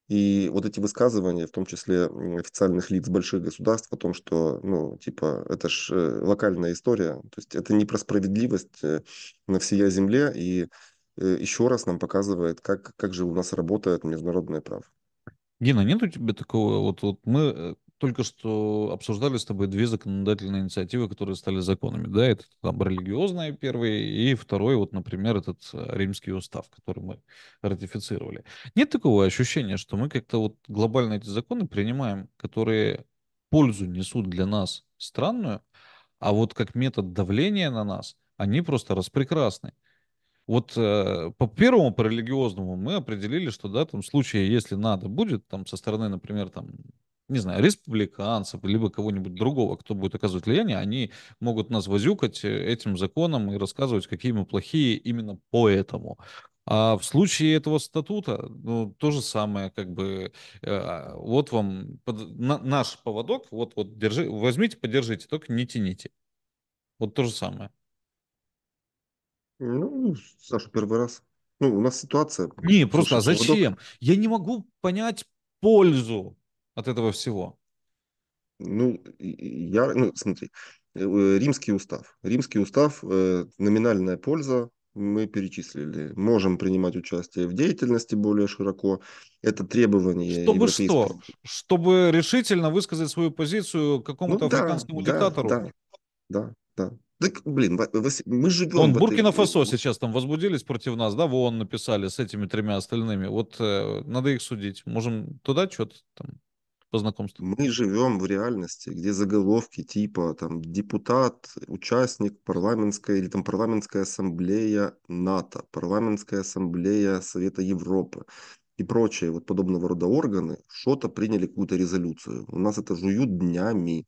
и вот эти высказывания, в том числе официальных лиц больших государств, о том, что, ну, типа, это ж э, локальная история, то есть это не про справедливость э, на всей земле, и Э, еще раз нам показывает, как, как же у нас работает международное право. Дина, нет у тебя такого? Вот, вот мы э, только что обсуждали с тобой две законодательные инициативы, которые стали законами. Да, это там религиозная первая, и второй, вот, например, этот э, римский устав, который мы ратифицировали. Нет такого ощущения, что мы как-то вот глобально эти законы принимаем, которые пользу несут для нас странную, а вот как метод давления на нас, они просто распрекрасны. Вот э, по первому, по религиозному, мы определили, что, да, там, в случае, если надо будет, там, со стороны, например, там, не знаю, республиканцев, либо кого-нибудь другого, кто будет оказывать влияние, они могут нас возюкать э, этим законом и рассказывать, какие мы плохие именно поэтому. А в случае этого статута, ну, то же самое, как бы, э, вот вам под, на, наш поводок, вот, вот, держи, возьмите, поддержите, только не тяните. Вот то же самое. Ну, Саша, первый раз. Ну, у нас ситуация. Не, просто а зачем? Водок. Я не могу понять пользу от этого всего. Ну, я, ну, смотри, э, э, римский устав. Римский устав, э, номинальная польза, мы перечислили. Можем принимать участие в деятельности более широко. Это требование Чтобы что? Чтобы решительно высказать свою позицию какому-то ну, африканскому да, диктатору? Да, да, да. Так, блин, мы живем... Он Буркина-Фасо сейчас там возбудились против нас, да, Вон написали с этими тремя остальными. Вот э, надо их судить. Можем туда что-то там по знакомству? Мы живем в реальности, где заголовки типа там депутат, участник парламентской или там парламентская ассамблея НАТО, парламентская ассамблея Совета Европы и прочие вот подобного рода органы что-то приняли какую-то резолюцию. У нас это жуют днями.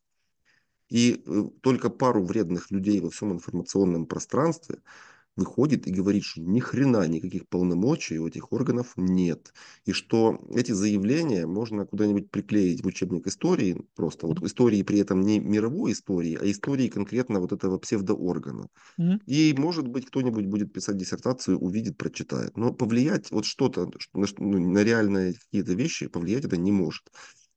И э, только пару вредных людей во всем информационном пространстве выходит и говорит, что ни хрена никаких полномочий у этих органов нет. И что эти заявления можно куда-нибудь приклеить в учебник истории, просто вот истории при этом не мировой истории, а истории конкретно вот этого псевдооргана. Mm-hmm. И, может быть, кто-нибудь будет писать диссертацию, увидит, прочитает. Но повлиять вот что-то на, ну, на реальные какие-то вещи, повлиять это не может.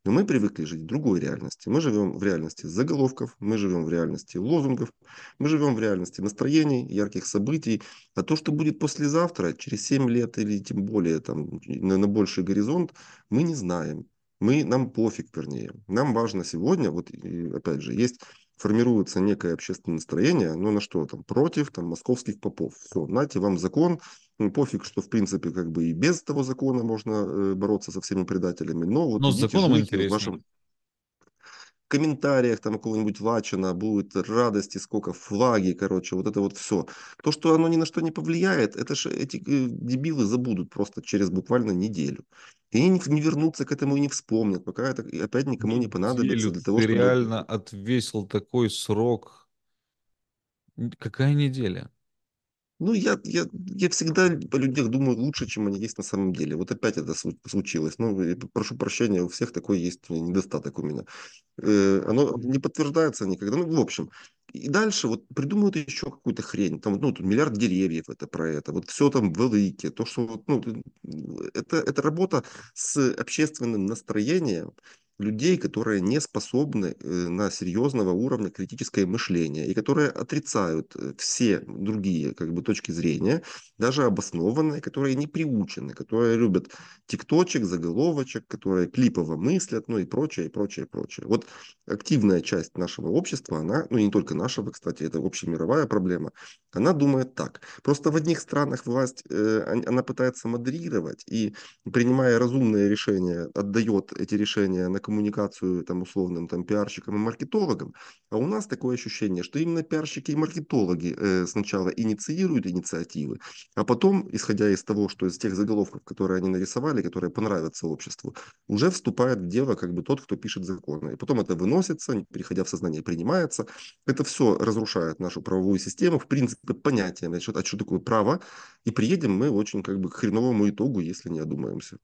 Но мы привыкли жить в другой реальности. Мы живем в реальности заголовков, мы живем в реальности лозунгов, мы живем в реальности настроений, ярких событий. А то, что будет послезавтра, через 7 лет или тем более там, на, на больший горизонт, мы не знаем. Мы, нам пофиг, вернее. Нам важно сегодня, вот и, опять же, есть формируется некое общественное настроение, но на что там, против там, московских попов. Все, знаете, вам закон, ну, пофиг, что в принципе как бы и без того закона можно э, бороться со всеми предателями. Но вот Но с законом интересно. В вашем комментариях там какого-нибудь Лачина будет радости, сколько флаги, короче, вот это вот все. То, что оно ни на что не повлияет, это же эти э, дебилы забудут просто через буквально неделю. И они не вернутся к этому и не вспомнят, пока это опять никому не ну, понадобится неделю для того, ты чтобы... реально отвесил такой срок. Какая неделя? Ну, я, я, я всегда о людях думаю лучше, чем они есть на самом деле. Вот опять это случилось. Ну, прошу прощения, у всех такой есть недостаток у меня. Э, оно не подтверждается никогда. Ну, в общем. И дальше вот придумают еще какую-то хрень. Там, ну, тут миллиард деревьев это про это. Вот все там велике. То, что вот, ну, это, это работа с общественным настроением, людей, которые не способны э, на серьезного уровня критическое мышление и которые отрицают э, все другие как бы, точки зрения, даже обоснованные, которые не приучены, которые любят тикточек, заголовочек, которые клипово мыслят, ну и прочее, и прочее, и прочее. Вот активная часть нашего общества, она, ну и не только нашего, кстати, это общемировая проблема, она думает так. Просто в одних странах власть, э, она пытается модерировать и, принимая разумные решения, отдает эти решения на коммуникацию там условным там пиарщикам и маркетологам. А у нас такое ощущение, что именно пиарщики и маркетологи э, сначала инициируют инициативы, а потом, исходя из того, что из тех заголовков, которые они нарисовали, которые понравятся обществу, уже вступает в дело как бы тот, кто пишет законы. И потом это выносится, переходя в сознание, принимается. Это все разрушает нашу правовую систему, в принципе, понятие насчет, а что а такое право, и приедем мы очень как бы к хреновому итогу, если не одумаемся.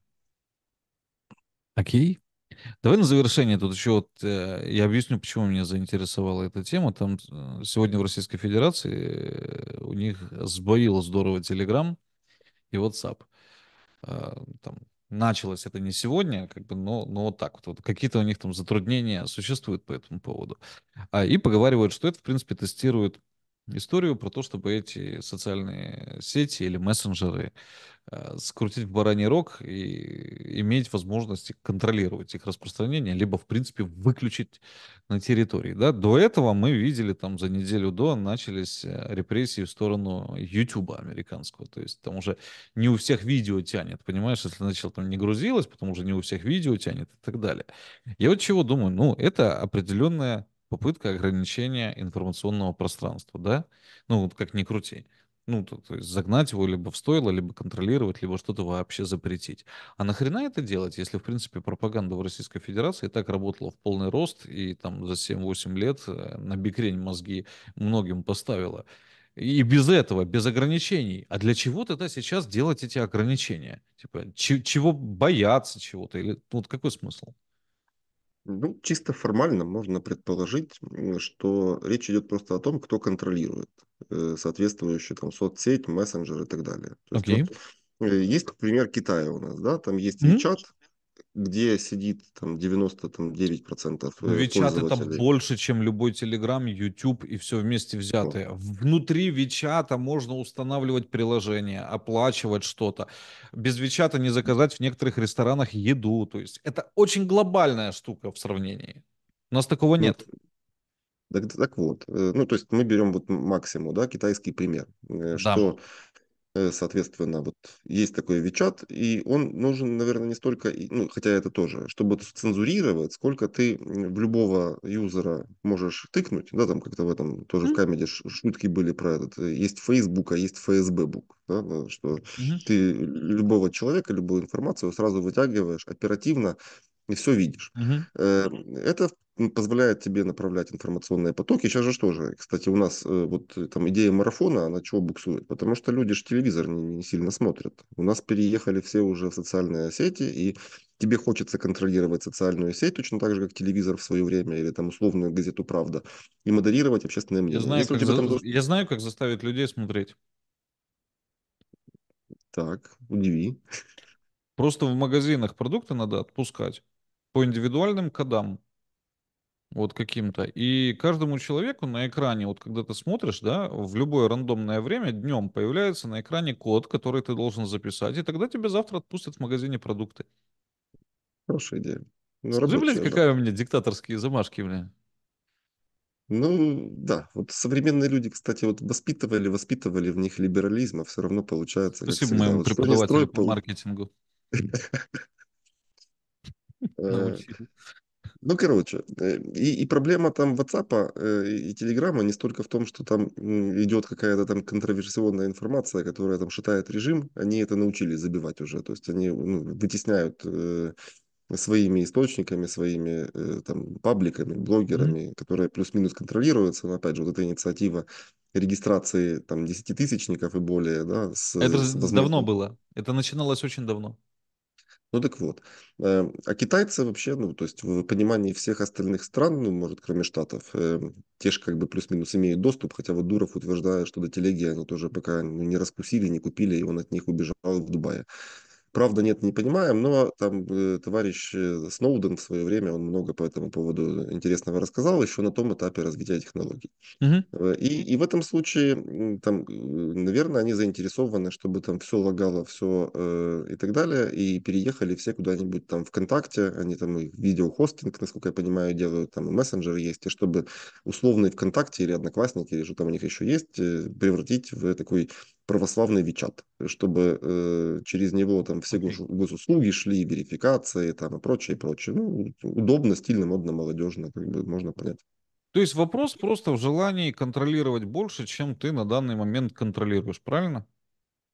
Окей, Давай на завершение тут еще вот э, я объясню, почему меня заинтересовала эта тема. Там э, сегодня в Российской Федерации э, у них сбоило здорово Telegram и WhatsApp. А, там началось это не сегодня, как бы, но, но вот так вот. вот какие-то у них там затруднения существуют по этому поводу. А, и поговаривают, что это, в принципе, тестируют историю про то, чтобы эти социальные сети или мессенджеры э, скрутить в бараний рог и иметь возможность контролировать их распространение, либо, в принципе, выключить на территории. Да? До этого мы видели, там, за неделю до начались э, репрессии в сторону YouTube американского. То есть там уже не у всех видео тянет, понимаешь, если сначала там не грузилось, потом уже не у всех видео тянет и так далее. Я вот чего думаю, ну, это определенная попытка ограничения информационного пространства, да? Ну, вот как ни крути. Ну, то, то есть загнать его либо в стойло, либо контролировать, либо что-то вообще запретить. А нахрена это делать, если, в принципе, пропаганда в Российской Федерации так работала в полный рост и там за 7-8 лет э, на бикрень мозги многим поставила? и без этого, без ограничений. А для чего тогда сейчас делать эти ограничения? Типа, чего бояться чего-то? Или ну, вот какой смысл? Ну, чисто формально можно предположить, что речь идет просто о том, кто контролирует э, соответствующую там соцсеть, мессенджер и так далее. То okay. есть, вот, э, есть пример Китая у нас, да, там есть mm-hmm где сидит там 99% Ну э, ведь чат это больше, чем любой Телеграм, Ютуб и все вместе взятое. Да. Внутри Вичата можно устанавливать приложение, оплачивать что-то. Без Вичата не заказать в некоторых ресторанах еду. То есть это очень глобальная штука в сравнении. У нас такого ну, нет. Ну, так, так вот, э, ну то есть мы берем вот максимум, да, китайский пример, э, да. что Э, соответственно, вот есть такой Вичат, и он нужен, наверное, не столько, ну, хотя это тоже, чтобы цензурировать, сколько ты в любого юзера можешь тыкнуть, да, там как-то в этом тоже mm-hmm. в камеде шутки были про этот, э, есть Facebook, а есть фсб бук да, ну, что mm-hmm. ты любого человека, любую информацию сразу вытягиваешь оперативно, и все видишь. Uh-huh. Это, в позволяет тебе направлять информационные потоки. Сейчас же что же, кстати, у нас э, вот э, там идея марафона, она чего буксует? Потому что люди же телевизор не, не сильно смотрят. У нас переехали все уже в социальные сети, и тебе хочется контролировать социальную сеть точно так же, как телевизор в свое время или там условную газету «Правда», и модерировать общественное мнение. Я знаю, как, за... там... я знаю как заставить людей смотреть. Так, удиви. Просто в магазинах продукты надо отпускать по индивидуальным кодам вот каким-то. И каждому человеку на экране, вот когда ты смотришь, да, в любое рандомное время днем появляется на экране код, который ты должен записать, и тогда тебе завтра отпустят в магазине продукты. Хорошая идея. Ну, Скажи, блядь, какая у меня диктаторские замашки, блядь. Ну, да. Вот современные люди, кстати, вот воспитывали, воспитывали в них либерализм, а все равно получается. Спасибо моему вот преподавателю по маркетингу. Ну, короче, э, и, и проблема там WhatsApp э, и Telegram не столько в том, что там идет какая-то там контроверсионная информация, которая там шатает режим, они это научились забивать уже, то есть они ну, вытесняют э, своими источниками, своими там пабликами, блогерами, mm-hmm. которые плюс-минус контролируются. Но опять же, вот эта инициатива регистрации там десятитысячников и более, да, с, это с возможно... давно было. Это начиналось очень давно. Ну так вот, э, а китайцы вообще, ну то есть в понимании всех остальных стран, ну может кроме Штатов, э, те же как бы плюс-минус имеют доступ, хотя вот Дуров утверждает, что до телеги они тоже пока ну, не раскусили, не купили, и он от них убежал в Дубае. Правда, нет, не понимаем, но там э, товарищ э, Сноуден в свое время, он много по этому поводу интересного рассказал еще на том этапе развития технологий. Угу. И, и в этом случае, там, э, наверное, они заинтересованы, чтобы там все лагало, все э, и так далее, и переехали все куда-нибудь там ВКонтакте, они там и видеохостинг, насколько я понимаю, делают, там и мессенджер есть, и чтобы условный ВКонтакте или Одноклассники, или что там у них еще есть, превратить в такой православный Вичат, чтобы э, через него там все госуслуги шли, верификации там и прочее, и прочее. Ну, удобно, стильно, модно, молодежно, как бы можно понять. То есть вопрос просто в желании контролировать больше, чем ты на данный момент контролируешь, правильно?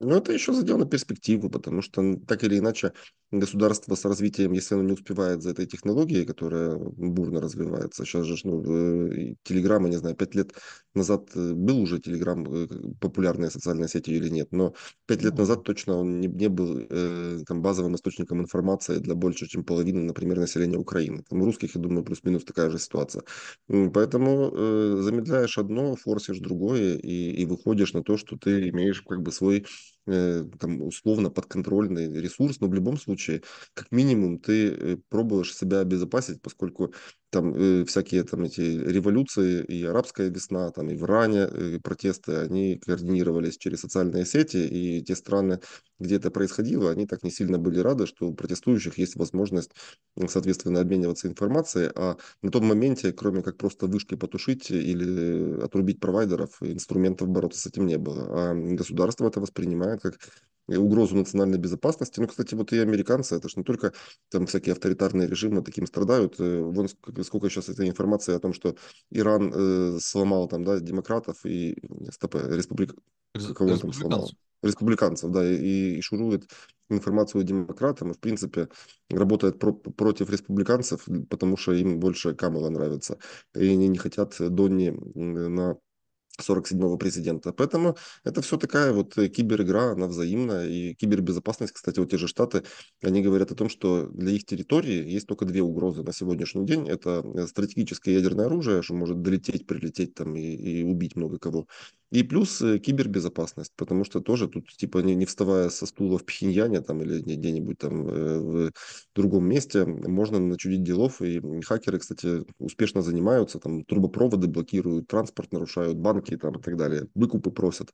Но это еще задел на перспективу, потому что так или иначе государство с развитием, если оно не успевает за этой технологией, которая бурно развивается, сейчас же ну, э, Телеграм, я не знаю, пять лет назад э, был уже Телеграм э, популярная социальная сеть или нет, но пять лет назад точно он не, не был э, там, базовым источником информации для больше, чем половины, например, населения Украины. Там, у русских, я думаю, плюс-минус такая же ситуация. Поэтому э, замедляешь одно, форсишь другое и, и выходишь на то, что ты имеешь как бы свой Э, там, условно подконтрольный ресурс, но в любом случае, как минимум, ты э, пробуешь себя обезопасить, поскольку там э, всякие там эти революции и арабская весна, там и в Иране и протесты, они координировались через социальные сети, и те страны, где это происходило, они так не сильно были рады, что у протестующих есть возможность, соответственно, обмениваться информацией, а на том моменте, кроме как просто вышки потушить или отрубить провайдеров, инструментов бороться с этим не было. А государство это воспринимает как угрозу национальной безопасности. Ну, кстати, вот и американцы, это же не только там всякие авторитарные режимы таким страдают. Э, вон сколько сейчас этой информации о том, что Иран э, сломал там, да, демократов и, стоп, э, республик... кого республиканцев, да, и, и шурует информацию демократам, и, в принципе, работает про, против республиканцев, потому что им больше Камала нравится, и они не хотят Донни на 47-го президента. Поэтому это все такая вот э, киберигра, она взаимная. И кибербезопасность, кстати, вот те же Штаты, они говорят о том, что для их территории есть только две угрозы на сегодняшний день. Это э, стратегическое ядерное оружие, что может долететь, прилететь там и, и убить много кого. И плюс э, кибербезопасность, потому что тоже тут, типа, не, не вставая со стула в Пхеньяне там или где-нибудь там э, в другом месте, можно начудить делов. И хакеры, кстати, успешно занимаются, там трубопроводы блокируют, транспорт нарушают, банки там и так далее, выкупы просят.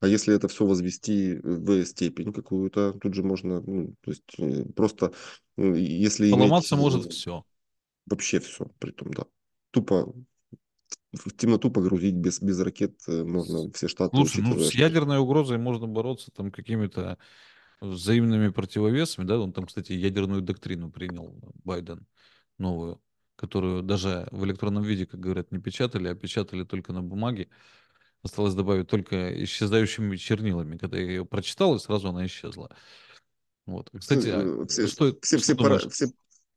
А если это все возвести в степень какую-то, тут же можно, ну, то есть э, просто если... Поломаться иметь, может все. Вообще все, при том, да. Тупо в темноту погрузить без, без ракет э, можно все штаты. Лучше, ну, с ядерной угрозой можно бороться там какими-то взаимными противовесами, да, он там, кстати, ядерную доктрину принял э, Байден новую, которую даже в электронном виде, как говорят, не печатали, а печатали только на бумаге. Осталось добавить только исчезающими чернилами. Когда я ее прочитал, и сразу она исчезла. Вот. Ну, кстати, а э, все, а что, все, что все, пара, все,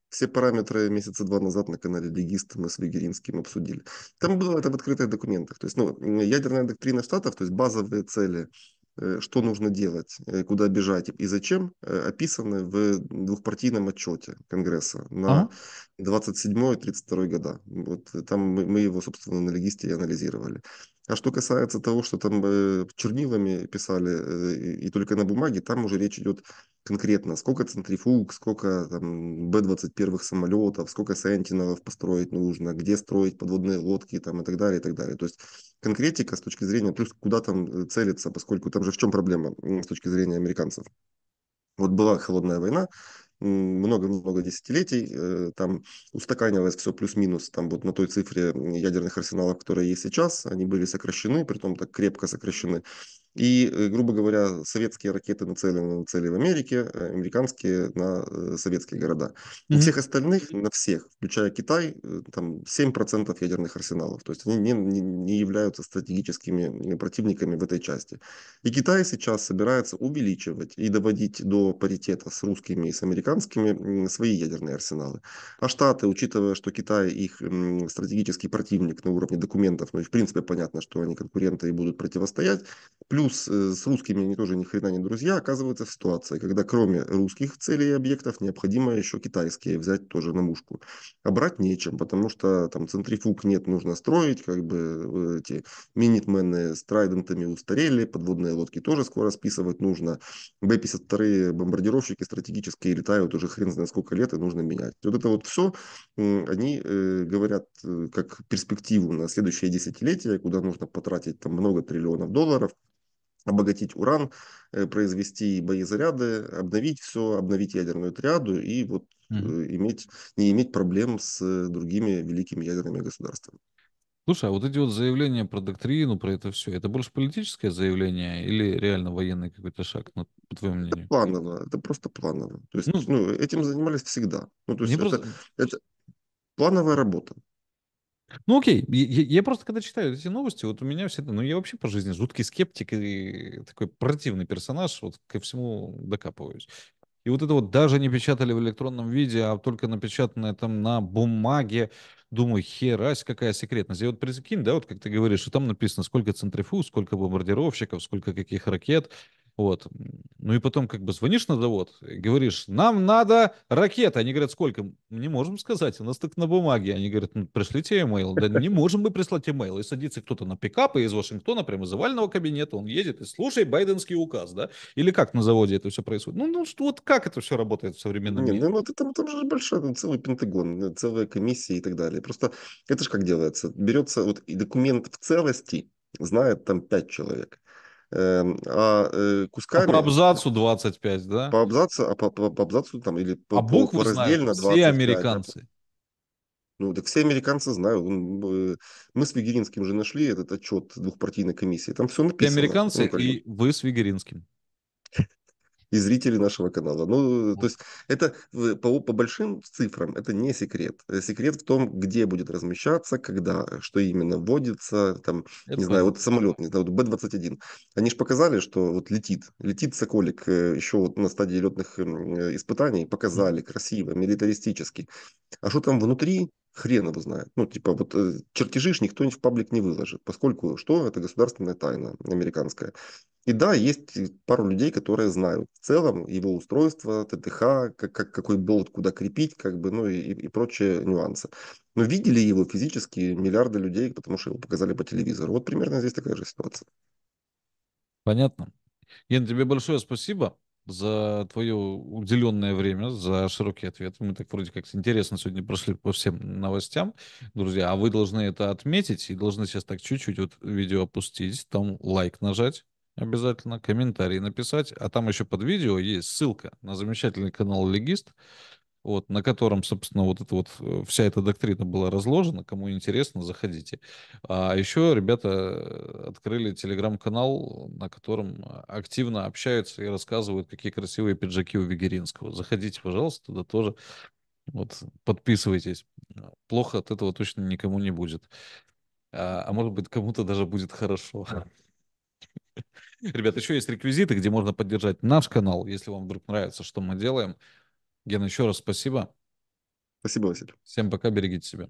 все параметры месяца два назад на канале Легист мы с Вегеринским обсудили. Там было это в открытых документах. То есть, ну, ядерная доктрина штатов, то есть базовые цели, э, что нужно делать, э, куда бежать и зачем, э, описаны в двухпартийном отчете Конгресса на ага. 27-32 года. Вот там мы его, собственно, на Легисте и анализировали. А что касается того, что там э, чернилами писали э, и только на бумаге, там уже речь идет конкретно, сколько центрифуг, сколько там Б-21 самолетов, сколько Сентинелов построить нужно, где строить подводные лодки там, и так далее, и так далее. То есть конкретика с точки зрения, плюс куда там э, целиться, поскольку там же в чем проблема с точки зрения американцев. Вот была холодная война, много-много десятилетий, э, там устаканивалось все плюс-минус, там вот на той цифре ядерных арсеналов, которые есть сейчас, они были сокращены, при том так крепко сокращены. И, э, грубо говоря, советские ракеты нацелены на цели в Америке, а американские на э, советские города. Mm-hmm. У всех остальных, на всех, включая Китай, э, там 7% ядерных арсеналов. То есть они не, не, не являются стратегическими противниками в этой части. И Китай сейчас собирается увеличивать и доводить до паритета с русскими и с американскими свои ядерные арсеналы. А Штаты, учитывая, что Китай их стратегический противник на уровне документов, ну и в принципе понятно, что они конкуренты и будут противостоять, плюс ну, Союз э, с русскими, они тоже ни хрена не друзья, оказывается в ситуации, когда кроме русских целей и объектов необходимо еще китайские взять тоже на мушку. А брать нечем, потому что там центрифуг нет, нужно строить, как бы э, эти минитмены с трайдентами устарели, подводные лодки тоже скоро списывать нужно. Б-52 бомбардировщики стратегические летают уже хрен знает сколько лет, и нужно менять. Вот это вот все они э, говорят как перспективу на следующее десятилетие, куда нужно потратить там много триллионов долларов, обогатить уран, э, произвести боезаряды, обновить все, обновить ядерную триаду и вот mm-hmm. иметь, не иметь проблем с э, другими великими ядерными государствами. Слушай, а вот эти вот заявления про доктрину, про это все, это больше политическое заявление или реально военный какой-то шаг, ну, по твоему мнению? Это планово, это просто планово. То есть, ну, ну этим занимались всегда. Ну, то есть, это, просто... это плановая работа. Ну окей, я, я просто когда читаю эти новости, вот у меня всегда, ну я вообще по жизни жуткий скептик и такой противный персонаж, вот ко всему докапываюсь. И вот это вот даже не печатали в электронном виде, а только напечатанное там на бумаге. Думаю, херась, какая секретность. И вот прикинь, да, вот как ты говоришь, что там написано, сколько центрифуг, сколько бомбардировщиков, сколько каких ракет, вот. Ну и потом как бы звонишь на завод, говоришь, нам надо ракеты. Они говорят, сколько? Не можем сказать, у нас так на бумаге. Они говорят, ну пришлите имейл. Да не можем мы прислать имейл. И садится кто-то на пикап и из Вашингтона, прямо из овального кабинета, он едет и слушай байденский указ, да? Или как на заводе это все происходит? Ну, ну что, вот как это все работает в современном Нет, мире? Ну, вот там, там же большой там целый пентагон, э, целая комиссия и так далее. Просто это же как делается? Берется вот и документ в целости, знает там пять человек. Эм, а, э, а кусками... А по абзацу 25, да? По абзацу, а по, по, по абзацу там или по, а буквы по раздельно знают 25, все американцы. Ну, так все американцы знают. Э, мы с Вигеринским же нашли этот отчет двухпартийной комиссии. Там все написано. Все американцы ну, и вы с Вигеринским и зрители нашего канала. Ну, то есть это по, по большим цифрам это не секрет. Э, секрет в том, где будет размещаться, когда, что именно вводится, там, это не знаю, вот самолет, не знаю, вот Б-21. Они же показали, что вот летит, летит Соколик э, еще вот на стадии летных испытаний, показали красиво, милитаристически. А что там внутри, хрен его знает. Ну, типа, вот э, чертежи ж никто в паблик не выложит, поскольку что? Это государственная тайна американская. И да, есть пару людей, которые знают в целом его устройство, ТТХ, как, как, какой болт куда крепить, как бы, ну и, и прочие нюансы. Но видели его физически миллиарды людей, потому что его показали по телевизору. Вот примерно здесь такая же ситуация. Понятно. Ген, тебе большое спасибо за твое уделенное время, за широкий ответ. Мы так вроде как интересно сегодня прошли по всем новостям, друзья. А вы должны это отметить и должны сейчас так чуть-чуть вот видео опустить, там лайк нажать обязательно, комментарий написать. А там еще под видео есть ссылка на замечательный канал Легист, вот, на котором, собственно, вот эта вот э, вся эта доктрина была разложена. Кому интересно, заходите. А еще ребята открыли телеграм-канал, на котором э, активно общаются и рассказывают, какие красивые пиджаки у Вегеринского. Заходите, пожалуйста, туда тоже. Вот, подписывайтесь. Плохо от этого точно никому не будет. А, а может быть, кому-то даже будет хорошо. Ребят, еще есть реквизиты, где можно поддержать наш канал, если вам вдруг нравится, что мы делаем. Ген, еще раз спасибо. Спасибо, Василий. Всем пока, берегите себя.